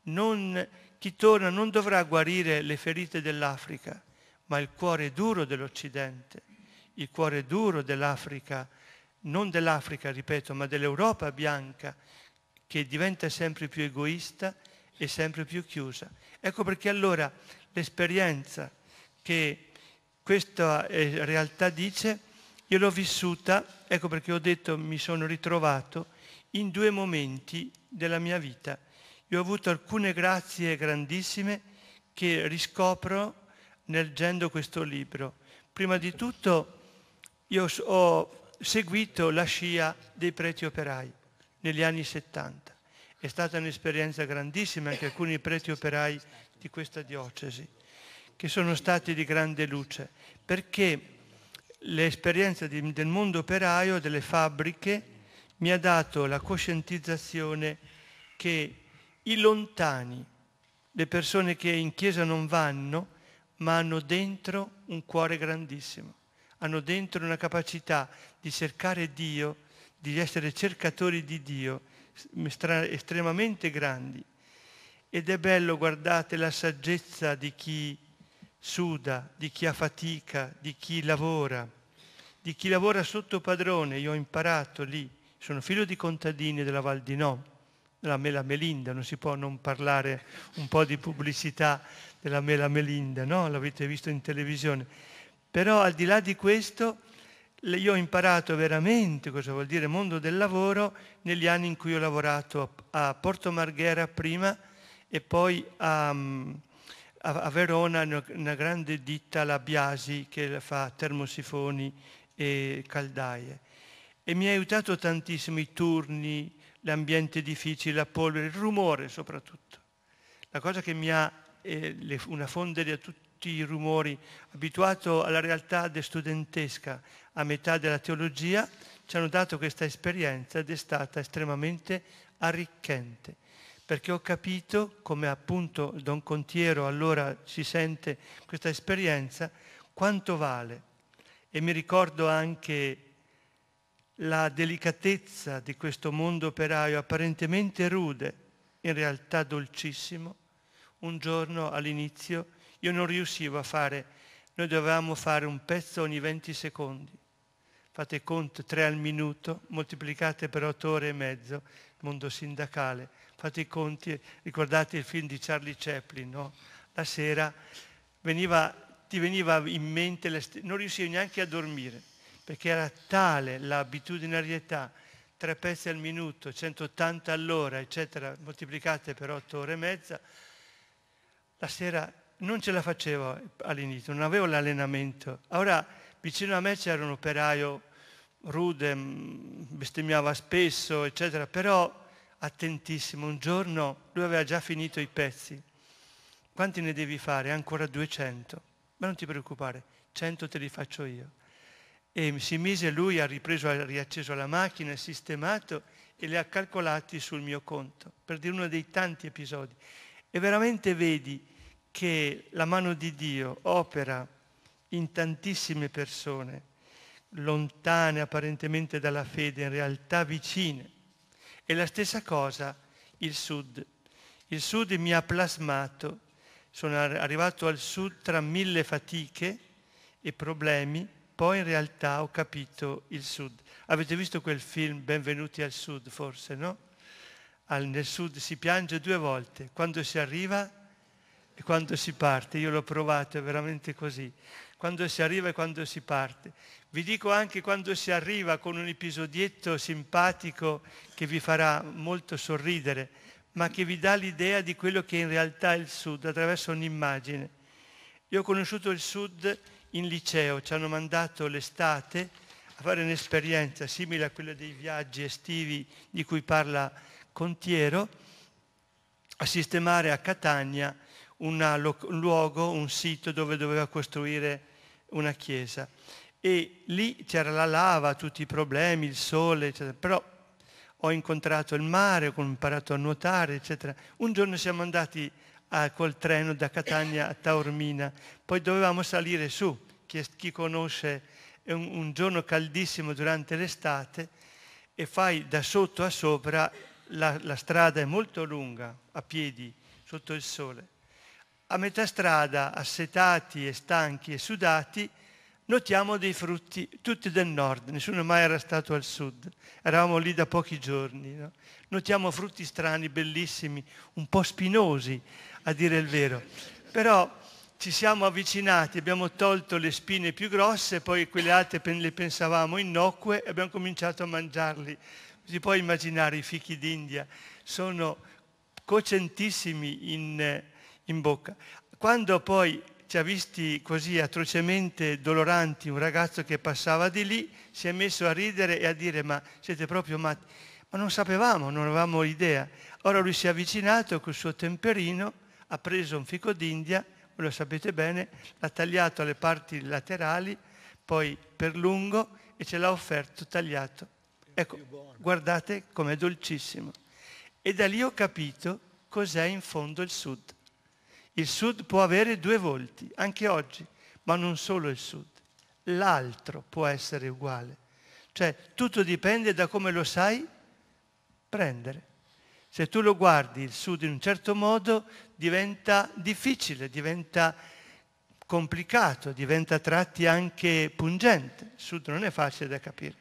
non, chi torna non dovrà guarire le ferite dell'Africa, ma il cuore duro dell'Occidente, il cuore duro dell'Africa, non dell'Africa, ripeto, ma dell'Europa bianca, che diventa sempre più egoista e sempre più chiusa. Ecco perché allora l'esperienza che questa eh, realtà dice, io l'ho vissuta, ecco perché ho detto mi sono ritrovato in due momenti della mia vita. Io ho avuto alcune grazie grandissime che riscopro leggendo questo libro. Prima di tutto io ho seguito la scia dei preti operai negli anni 70. È stata un'esperienza grandissima anche alcuni preti operai di questa diocesi, che sono stati di grande luce, perché l'esperienza del mondo operaio, delle fabbriche, mi ha dato la coscientizzazione che i lontani, le persone che in chiesa non vanno, ma hanno dentro un cuore grandissimo, hanno dentro una capacità di cercare Dio, di essere cercatori di Dio, estremamente grandi. Ed è bello, guardate, la saggezza di chi suda, di chi ha fatica, di chi lavora, di chi lavora sotto padrone. Io ho imparato lì, sono figlio di contadini della Val di No la mela melinda, non si può non parlare un po' di pubblicità della mela melinda, no? l'avete visto in televisione. Però al di là di questo io ho imparato veramente cosa vuol dire mondo del lavoro negli anni in cui ho lavorato a Porto Marghera prima e poi a, a Verona una grande ditta, la Biasi, che fa termosifoni e caldaie. E mi ha aiutato tantissimo i turni, l'ambiente difficile, la polvere, il rumore soprattutto. La cosa che mi ha, eh, le, una fondere a tutti i rumori, abituato alla realtà de studentesca a metà della teologia, ci hanno dato questa esperienza ed è stata estremamente arricchente, perché ho capito come appunto Don Contiero allora si sente questa esperienza, quanto vale. E mi ricordo anche la delicatezza di questo mondo operaio apparentemente rude, in realtà dolcissimo, un giorno all'inizio io non riuscivo a fare, noi dovevamo fare un pezzo ogni 20 secondi. Fate conto, tre al minuto, moltiplicate per otto ore e mezzo, mondo sindacale. Fate i conti, ricordate il film di Charlie Chaplin, no? La sera veniva, ti veniva in mente, non riuscivi neanche a dormire perché era tale l'abitudinarietà, tre pezzi al minuto, 180 all'ora, eccetera, moltiplicate per otto ore e mezza, la sera non ce la facevo all'inizio, non avevo l'allenamento. Ora vicino a me c'era un operaio rude, mm, bestemmiava spesso, eccetera, però attentissimo, un giorno lui aveva già finito i pezzi. Quanti ne devi fare? Ancora 200. Ma non ti preoccupare, 100 te li faccio io e si mise lui, ha ripreso, ha riacceso la macchina, ha sistemato e le ha calcolati sul mio conto, per dire uno dei tanti episodi. E veramente vedi che la mano di Dio opera in tantissime persone, lontane apparentemente dalla fede, in realtà vicine. E la stessa cosa il Sud. Il Sud mi ha plasmato, sono arrivato al Sud tra mille fatiche e problemi, poi in realtà ho capito il sud. Avete visto quel film Benvenuti al sud forse, no? Al, nel sud si piange due volte, quando si arriva e quando si parte. Io l'ho provato, è veramente così. Quando si arriva e quando si parte. Vi dico anche quando si arriva con un episodietto simpatico che vi farà molto sorridere, ma che vi dà l'idea di quello che in realtà è il sud attraverso un'immagine. Io ho conosciuto il sud in liceo ci hanno mandato l'estate a fare un'esperienza simile a quella dei viaggi estivi di cui parla Contiero, a sistemare a Catania una, un luogo, un sito dove doveva costruire una chiesa. E lì c'era la lava, tutti i problemi, il sole, eccetera. Però ho incontrato il mare, ho imparato a nuotare, eccetera. Un giorno siamo andati a, col treno da Catania a Taormina. Poi dovevamo salire su, chi, chi conosce un, un giorno caldissimo durante l'estate e fai da sotto a sopra, la, la strada è molto lunga, a piedi, sotto il sole. A metà strada, assetati e stanchi e sudati, notiamo dei frutti tutti del nord, nessuno mai era stato al sud, eravamo lì da pochi giorni. No? Notiamo frutti strani, bellissimi, un po' spinosi, a dire il vero. Però ci siamo avvicinati, abbiamo tolto le spine più grosse, poi quelle altre le pensavamo innocue e abbiamo cominciato a mangiarli. Si può immaginare i fichi d'India, sono cocentissimi in, in bocca. Quando poi ci ha visti così atrocemente doloranti un ragazzo che passava di lì, si è messo a ridere e a dire ma siete proprio matti. Ma non sapevamo, non avevamo idea. Ora lui si è avvicinato col suo temperino ha preso un fico d'India, lo sapete bene, l'ha tagliato alle parti laterali, poi per lungo e ce l'ha offerto tagliato. Ecco, guardate com'è dolcissimo. E da lì ho capito cos'è in fondo il Sud. Il Sud può avere due volti, anche oggi, ma non solo il Sud. L'altro può essere uguale. Cioè, tutto dipende da come lo sai prendere se tu lo guardi il sud in un certo modo, diventa difficile, diventa complicato, diventa a tratti anche pungente. Il sud non è facile da capire.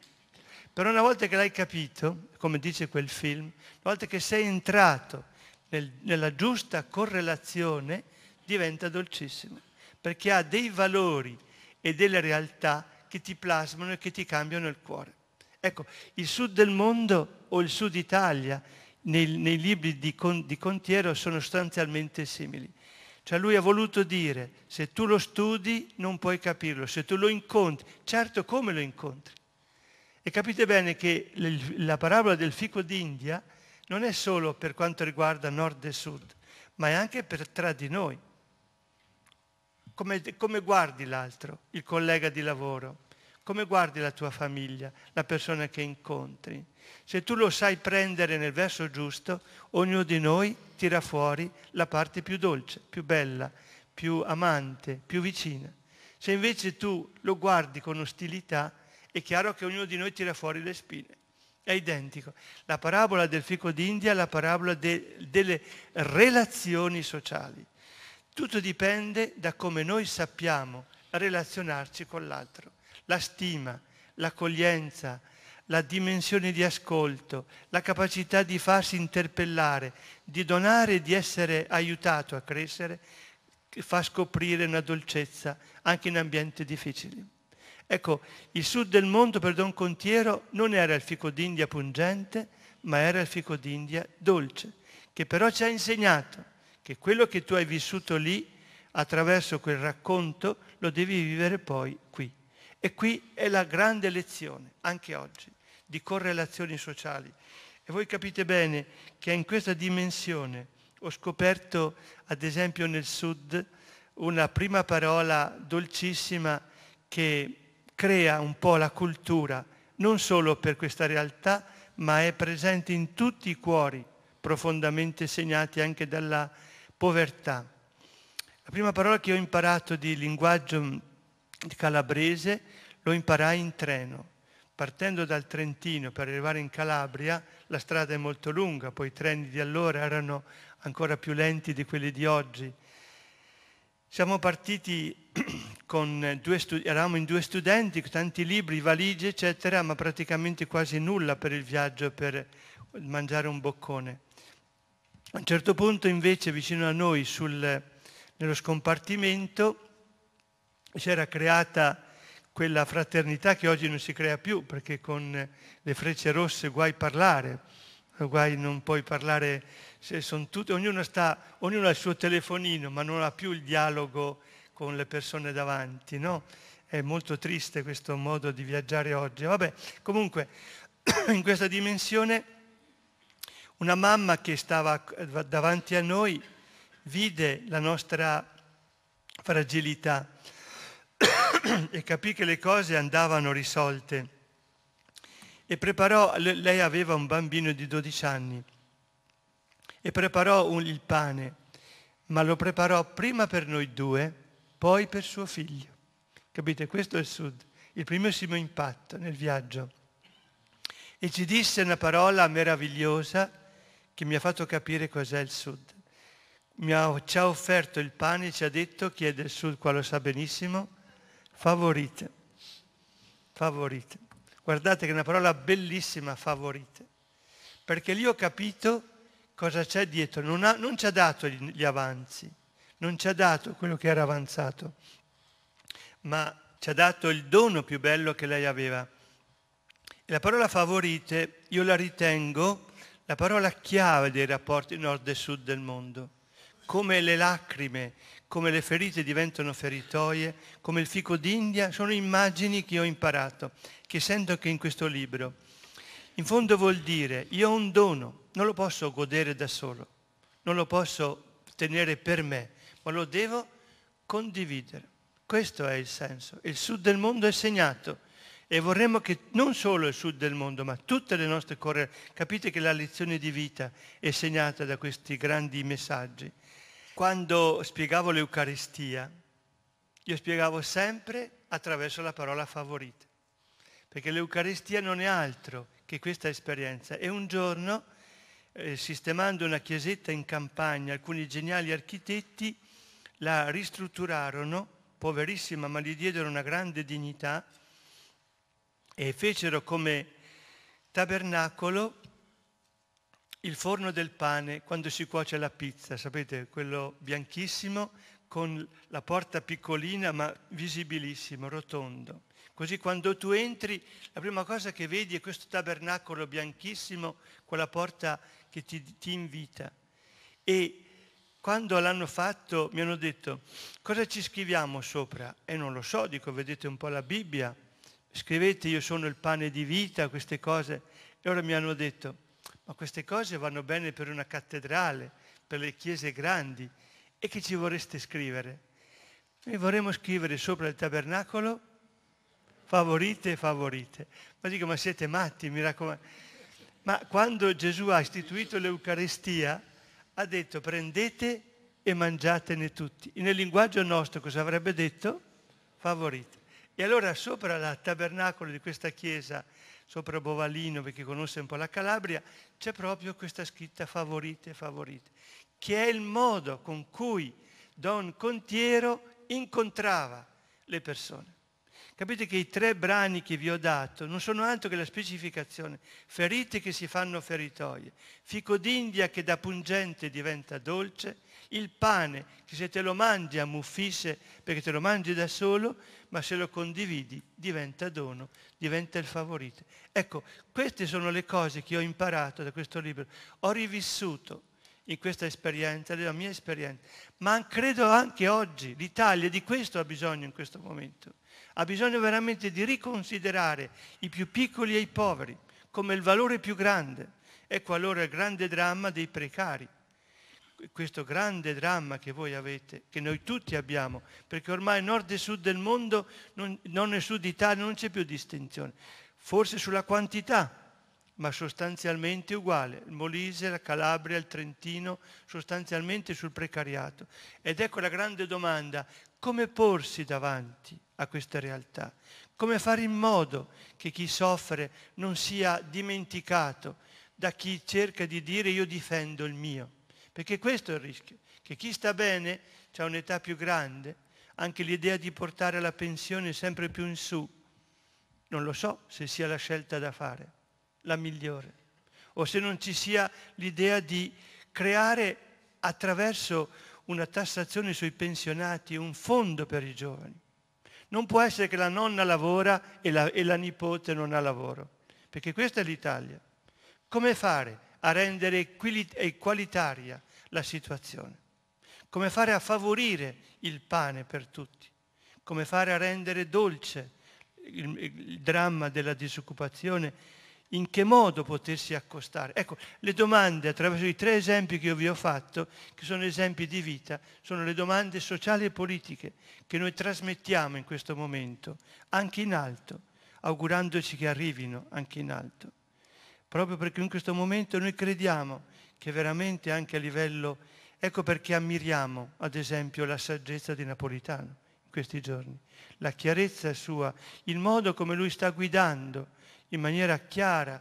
Però una volta che l'hai capito, come dice quel film, una volta che sei entrato nel, nella giusta correlazione, diventa dolcissimo, perché ha dei valori e delle realtà che ti plasmano e che ti cambiano il cuore. Ecco, il sud del mondo o il sud Italia nei, nei libri di, con, di Contiero sono sostanzialmente simili. Cioè lui ha voluto dire, se tu lo studi non puoi capirlo, se tu lo incontri, certo come lo incontri. E capite bene che la parabola del fico d'India non è solo per quanto riguarda nord e sud, ma è anche per tra di noi. Come, come guardi l'altro, il collega di lavoro, come guardi la tua famiglia, la persona che incontri? Se tu lo sai prendere nel verso giusto, ognuno di noi tira fuori la parte più dolce, più bella, più amante, più vicina. Se invece tu lo guardi con ostilità, è chiaro che ognuno di noi tira fuori le spine. È identico. La parabola del fico d'India è la parabola de, delle relazioni sociali. Tutto dipende da come noi sappiamo relazionarci con l'altro la stima, l'accoglienza, la dimensione di ascolto, la capacità di farsi interpellare, di donare e di essere aiutato a crescere, fa scoprire una dolcezza anche in ambienti difficili. Ecco, il sud del mondo per Don Contiero non era il fico d'India pungente, ma era il fico d'India dolce, che però ci ha insegnato che quello che tu hai vissuto lì, attraverso quel racconto, lo devi vivere poi qui. E qui è la grande lezione, anche oggi, di correlazioni sociali. E voi capite bene che in questa dimensione ho scoperto, ad esempio nel sud, una prima parola dolcissima che crea un po' la cultura, non solo per questa realtà, ma è presente in tutti i cuori, profondamente segnati anche dalla povertà. La prima parola che ho imparato di linguaggio calabrese lo imparai in treno. Partendo dal Trentino per arrivare in Calabria, la strada è molto lunga, poi i treni di allora erano ancora più lenti di quelli di oggi. Siamo partiti con due studenti, eravamo in due studenti, tanti libri, valigie, eccetera, ma praticamente quasi nulla per il viaggio, per mangiare un boccone. A un certo punto invece vicino a noi sul, nello scompartimento si era creata quella fraternità che oggi non si crea più, perché con le frecce rosse guai parlare, guai non puoi parlare, tutte, ognuno, sta, ognuno ha il suo telefonino, ma non ha più il dialogo con le persone davanti, no? È molto triste questo modo di viaggiare oggi. Vabbè, comunque, in questa dimensione, una mamma che stava davanti a noi vide la nostra fragilità e capì che le cose andavano risolte. E preparò, lei aveva un bambino di 12 anni, e preparò un, il pane, ma lo preparò prima per noi due, poi per suo figlio. Capite, questo è il sud, il primissimo impatto nel viaggio. E ci disse una parola meravigliosa che mi ha fatto capire cos'è il sud. Mi Ha, ci ha offerto il pane ci ha detto chiede il sud qua lo sa benissimo, favorite, favorite. Guardate che è una parola bellissima, favorite, perché lì ho capito cosa c'è dietro. Non, ha, non ci ha dato gli avanzi, non ci ha dato quello che era avanzato, ma ci ha dato il dono più bello che lei aveva. E la parola favorite io la ritengo la parola chiave dei rapporti nord e sud del mondo, come le lacrime, come le ferite diventano feritoie, come il fico d'India, sono immagini che ho imparato, che sento anche in questo libro. In fondo vuol dire, io ho un dono, non lo posso godere da solo, non lo posso tenere per me, ma lo devo condividere. Questo è il senso. Il sud del mondo è segnato e vorremmo che non solo il sud del mondo, ma tutte le nostre correnti, capite che la lezione di vita è segnata da questi grandi messaggi. Quando spiegavo l'Eucaristia, io spiegavo sempre attraverso la parola favorita, perché l'Eucaristia non è altro che questa esperienza. E un giorno, eh, sistemando una chiesetta in campagna, alcuni geniali architetti la ristrutturarono, poverissima, ma gli diedero una grande dignità, e fecero come tabernacolo il forno del pane quando si cuoce la pizza, sapete, quello bianchissimo con la porta piccolina ma visibilissimo, rotondo. Così quando tu entri, la prima cosa che vedi è questo tabernacolo bianchissimo con la porta che ti, ti invita. E quando l'hanno fatto mi hanno detto cosa ci scriviamo sopra? E non lo so, dico vedete un po' la Bibbia, scrivete io sono il pane di vita, queste cose. E ora mi hanno detto ma queste cose vanno bene per una cattedrale, per le chiese grandi. E che ci vorreste scrivere? Noi vorremmo scrivere sopra il tabernacolo favorite, favorite. Ma dico, ma siete matti, mi raccomando. Ma quando Gesù ha istituito l'Eucaristia, ha detto prendete e mangiatene tutti. Nel linguaggio nostro cosa avrebbe detto? Favorite. E allora sopra il tabernacolo di questa chiesa sopra Bovalino, perché conosce un po' la Calabria, c'è proprio questa scritta favorite, favorite, che è il modo con cui Don Contiero incontrava le persone. Capite che i tre brani che vi ho dato non sono altro che la specificazione. Ferite che si fanno feritoie, fico d'India che da pungente diventa dolce, il pane, che se te lo mangi ammuffisce perché te lo mangi da solo, ma se lo condividi diventa dono, diventa il favorito. Ecco, queste sono le cose che ho imparato da questo libro. Ho rivissuto in questa esperienza, nella mia esperienza, ma credo anche oggi l'Italia di questo ha bisogno in questo momento. Ha bisogno veramente di riconsiderare i più piccoli e i poveri come il valore più grande. Ecco allora il grande dramma dei precari questo grande dramma che voi avete, che noi tutti abbiamo, perché ormai nord e sud del mondo, non, nord e sud Italia, non c'è più distinzione. Forse sulla quantità, ma sostanzialmente uguale. Il Molise, la Calabria, il Trentino, sostanzialmente sul precariato. Ed ecco la grande domanda, come porsi davanti a questa realtà? Come fare in modo che chi soffre non sia dimenticato da chi cerca di dire io difendo il mio? Perché questo è il rischio, che chi sta bene ha un'età più grande, anche l'idea di portare la pensione sempre più in su, non lo so se sia la scelta da fare, la migliore, o se non ci sia l'idea di creare attraverso una tassazione sui pensionati un fondo per i giovani. Non può essere che la nonna lavora e la, e la nipote non ha lavoro, perché questa è l'Italia. Come fare a rendere equalitaria eh, la situazione, come fare a favorire il pane per tutti, come fare a rendere dolce il, il dramma della disoccupazione, in che modo potersi accostare. Ecco, le domande attraverso i tre esempi che io vi ho fatto, che sono esempi di vita, sono le domande sociali e politiche che noi trasmettiamo in questo momento, anche in alto, augurandoci che arrivino anche in alto proprio perché in questo momento noi crediamo che veramente anche a livello... Ecco perché ammiriamo, ad esempio, la saggezza di Napolitano in questi giorni, la chiarezza sua, il modo come lui sta guidando in maniera chiara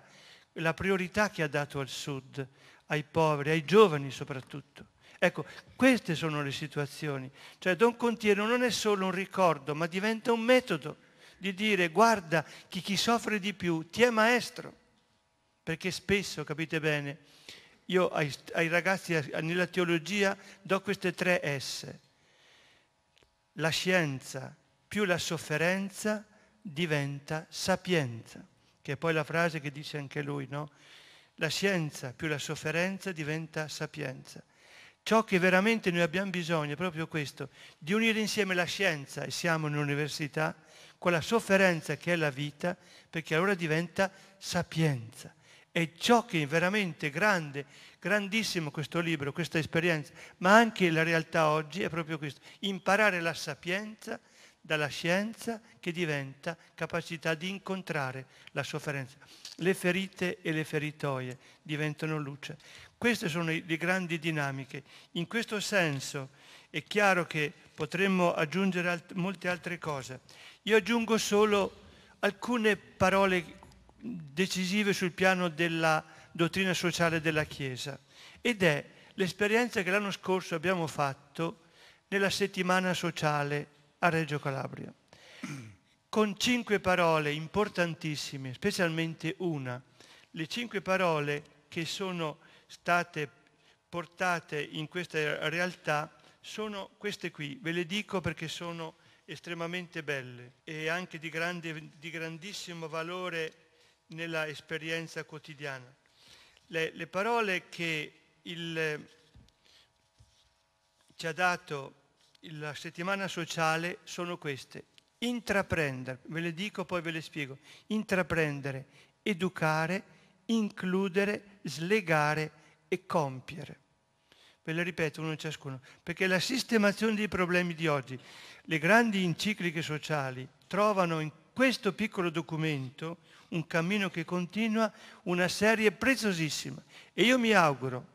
la priorità che ha dato al Sud, ai poveri, ai giovani soprattutto. Ecco, queste sono le situazioni. Cioè Don Contiero non è solo un ricordo, ma diventa un metodo di dire guarda chi, chi soffre di più ti è maestro. Perché spesso, capite bene, io ai, ai ragazzi nella teologia do queste tre S. La scienza più la sofferenza diventa sapienza, che è poi la frase che dice anche lui, no? La scienza più la sofferenza diventa sapienza. Ciò che veramente noi abbiamo bisogno è proprio questo, di unire insieme la scienza, e siamo in un'università, con la sofferenza che è la vita, perché allora diventa sapienza. È ciò che è veramente grande, grandissimo questo libro, questa esperienza, ma anche la realtà oggi è proprio questo, imparare la sapienza dalla scienza che diventa capacità di incontrare la sofferenza. Le ferite e le feritoie diventano luce. Queste sono le grandi dinamiche. In questo senso è chiaro che potremmo aggiungere alt molte altre cose. Io aggiungo solo alcune parole decisive sul piano della dottrina sociale della Chiesa ed è l'esperienza che l'anno scorso abbiamo fatto nella settimana sociale a Reggio Calabria, con cinque parole importantissime, specialmente una, le cinque parole che sono state portate in questa realtà sono queste qui, ve le dico perché sono estremamente belle e anche di, grande, di grandissimo valore nella esperienza quotidiana. Le, le parole che il, ci ha dato la settimana sociale sono queste. Intraprendere, ve le dico poi ve le spiego. Intraprendere, educare, includere, slegare e compiere. Ve le ripeto uno ciascuno, perché la sistemazione dei problemi di oggi, le grandi encicliche sociali trovano in questo piccolo documento un cammino che continua, una serie preziosissima. E io mi auguro,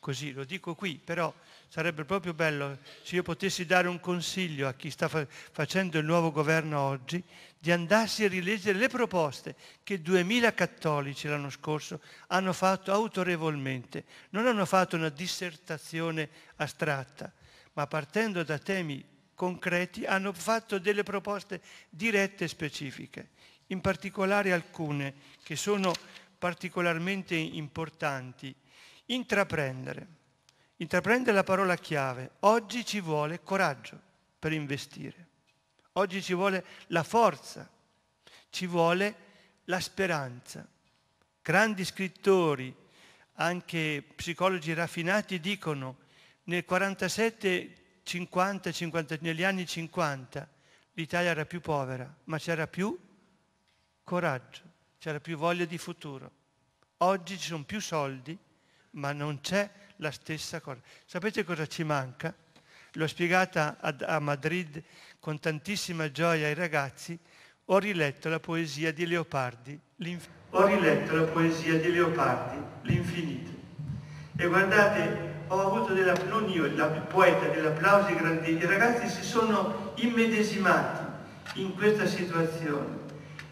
così lo dico qui, però sarebbe proprio bello se io potessi dare un consiglio a chi sta fa- facendo il nuovo governo oggi, di andarsi a rileggere le proposte che 2000 cattolici l'anno scorso hanno fatto autorevolmente. Non hanno fatto una dissertazione astratta, ma partendo da temi concreti hanno fatto delle proposte dirette e specifiche in particolare alcune che sono particolarmente importanti. Intraprendere. Intraprendere la parola chiave. Oggi ci vuole coraggio per investire. Oggi ci vuole la forza, ci vuole la speranza. Grandi scrittori, anche psicologi raffinati, dicono nel 47, 50, 50, negli anni 50 l'Italia era più povera, ma c'era più coraggio, c'era più voglia di futuro. Oggi ci sono più soldi, ma non c'è la stessa cosa. Sapete cosa ci manca? L'ho spiegata a, Madrid con tantissima gioia ai ragazzi. Ho riletto la poesia di Leopardi, ho riletto la poesia di Leopardi, l'infinito. E guardate, ho avuto della, non io, il poeta, dell'applauso applausi grandissimi. I ragazzi si sono immedesimati in questa situazione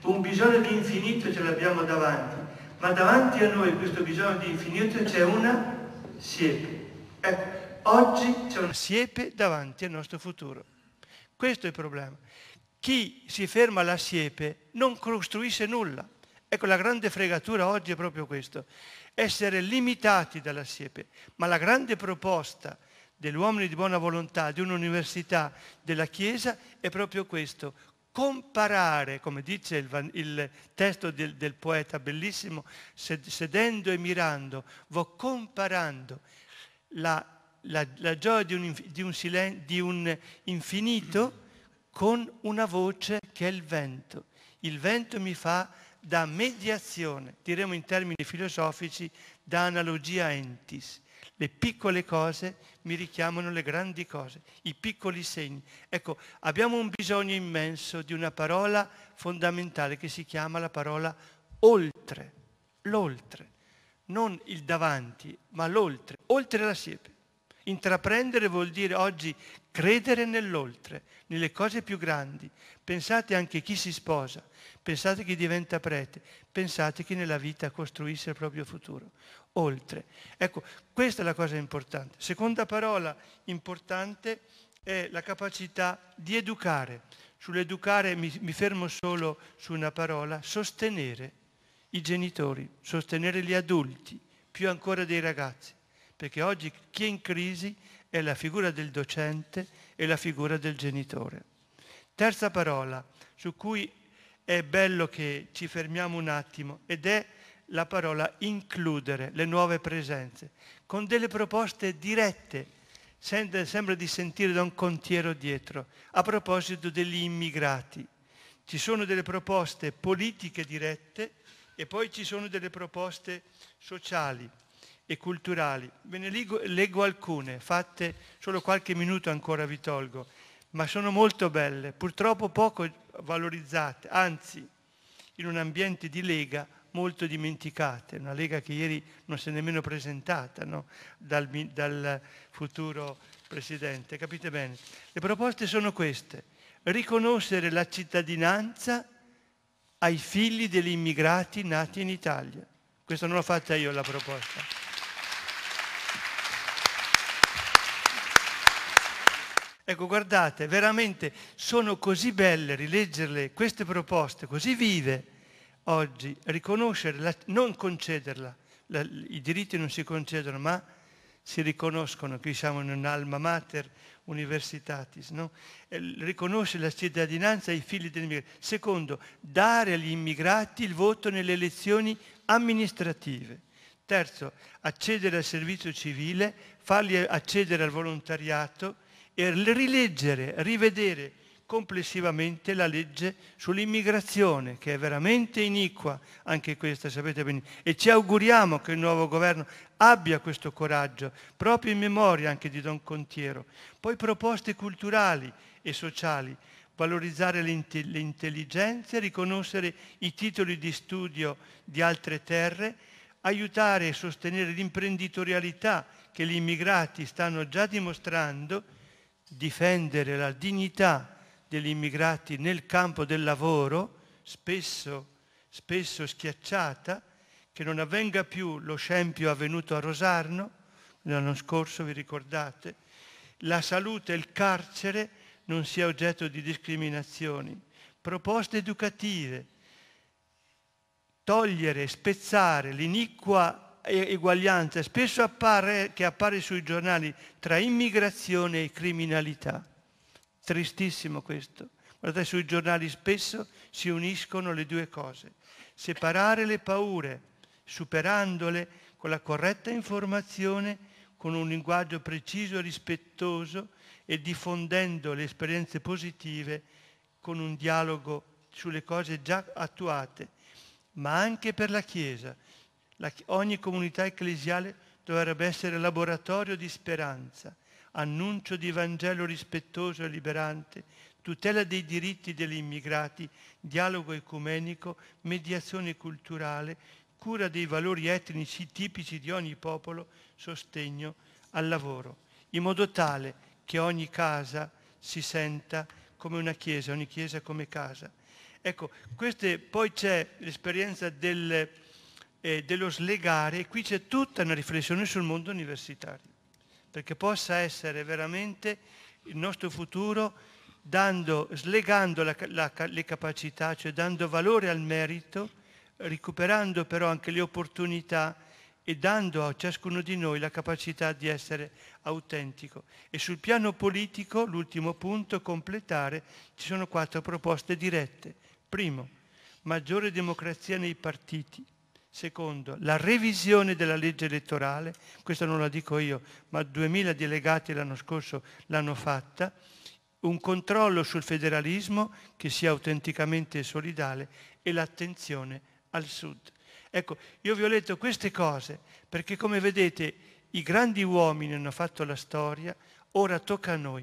un bisogno di infinito ce l'abbiamo davanti, ma davanti a noi questo bisogno di infinito c'è una siepe. Ecco, oggi c'è una siepe davanti al nostro futuro. Questo è il problema. Chi si ferma alla siepe non costruisce nulla. Ecco, la grande fregatura oggi è proprio questo, essere limitati dalla siepe. Ma la grande proposta dell'uomo di buona volontà, di un'università, della Chiesa, è proprio questo, comparare, come dice il, il testo del, del, poeta bellissimo, sedendo e mirando, vo comparando la, la, la gioia di un, di, un silen, di un infinito con una voce che è il vento. Il vento mi fa da mediazione, diremo in termini filosofici, da analogia entis. Le piccole cose mi richiamano le grandi cose, i piccoli segni. Ecco, abbiamo un bisogno immenso di una parola fondamentale che si chiama la parola oltre, l'oltre, non il davanti, ma l'oltre, oltre la siepe. Intraprendere vuol dire oggi credere nell'oltre, nelle cose più grandi. Pensate anche chi si sposa, pensate chi diventa prete, pensate chi nella vita costruisce il proprio futuro, oltre. Ecco, questa è la cosa importante. Seconda parola importante è la capacità di educare. Sull'educare mi, mi fermo solo su una parola, sostenere i genitori, sostenere gli adulti, più ancora dei ragazzi, perché oggi chi è in crisi è la figura del docente e la figura del genitore. Terza parola su cui è bello che ci fermiamo un attimo ed è la parola includere le nuove presenze, con delle proposte dirette, sembra di sentire da un contiero dietro, a proposito degli immigrati. Ci sono delle proposte politiche dirette e poi ci sono delle proposte sociali e culturali. Ve ne leggo, alcune, fatte solo qualche minuto ancora vi tolgo, ma sono molto belle, purtroppo poco valorizzate, anzi in un ambiente di lega molto dimenticate, una lega che ieri non si è nemmeno presentata no? dal, dal futuro Presidente, capite bene? Le proposte sono queste, riconoscere la cittadinanza ai figli degli immigrati nati in Italia. Questa non l'ho fatta io la proposta. Ecco, guardate, veramente sono così belle rileggerle queste proposte, così vive oggi, riconoscerla, non concederla. La, I diritti non si concedono, ma si riconoscono. Qui siamo in un'alma mater universitatis, no? Riconoscere la cittadinanza ai figli degli immigrati. Secondo, dare agli immigrati il voto nelle elezioni amministrative. Terzo, accedere al servizio civile, farli accedere al volontariato e rileggere, rivedere complessivamente la legge sull'immigrazione, che è veramente iniqua, anche questa sapete bene, e ci auguriamo che il nuovo governo abbia questo coraggio, proprio in memoria anche di Don Contiero. Poi proposte culturali e sociali, valorizzare le, intelligenze, riconoscere i titoli di studio di altre terre, aiutare e sostenere l'imprenditorialità che gli immigrati stanno già dimostrando, difendere la dignità degli immigrati nel campo del lavoro, spesso, spesso schiacciata, che non avvenga più lo scempio avvenuto a Rosarno, l'anno scorso vi ricordate, la salute e il carcere non sia oggetto di discriminazioni. Proposte educative, togliere, e spezzare l'iniqua eguaglianza spesso appare, che appare sui giornali tra immigrazione e criminalità. Tristissimo questo. Guardate, sui giornali spesso si uniscono le due cose. Separare le paure, superandole con la corretta informazione, con un linguaggio preciso e rispettoso e diffondendo le esperienze positive con un dialogo sulle cose già attuate, ma anche per la Chiesa la, ogni comunità ecclesiale dovrebbe essere laboratorio di speranza, annuncio di Vangelo rispettoso e liberante, tutela dei diritti degli immigrati, dialogo ecumenico, mediazione culturale, cura dei valori etnici tipici di ogni popolo, sostegno al lavoro, in modo tale che ogni casa si senta come una chiesa, ogni chiesa come casa. Ecco, queste, poi c'è l'esperienza del, eh, dello slegare, e qui c'è tutta una riflessione sul mondo universitario, perché possa essere veramente il nostro futuro dando, slegando la, la, le capacità, cioè dando valore al merito, recuperando però anche le opportunità e dando a ciascuno di noi la capacità di essere autentico. E sul piano politico, l'ultimo punto, completare, ci sono quattro proposte dirette. Primo, maggiore democrazia nei partiti. Secondo, la revisione della legge elettorale, questa non la dico io, ma 2000 delegati l'anno scorso l'hanno fatta, un controllo sul federalismo che sia autenticamente solidale e l'attenzione al sud. Ecco, io vi ho letto queste cose perché come vedete i grandi uomini hanno fatto la storia, ora tocca a noi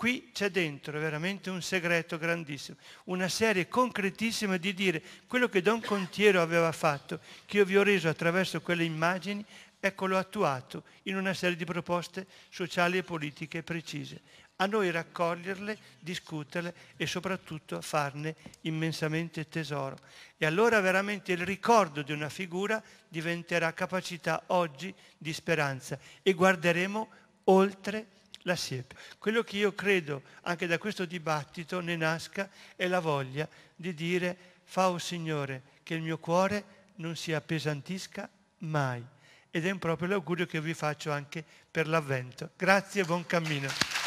Qui c'è dentro veramente un segreto grandissimo, una serie concretissima di dire quello che Don Contiero aveva fatto, che io vi ho reso attraverso quelle immagini, eccolo attuato in una serie di proposte sociali e politiche precise. A noi raccoglierle, discuterle e soprattutto farne immensamente tesoro. E allora veramente il ricordo di una figura diventerà capacità oggi di speranza e guarderemo oltre la siepe. Quello che io credo anche da questo dibattito ne nasca è la voglia di dire fa o Signore che il mio cuore non si appesantisca mai. Ed è un proprio l'augurio che vi faccio anche per l'avvento. Grazie e buon cammino.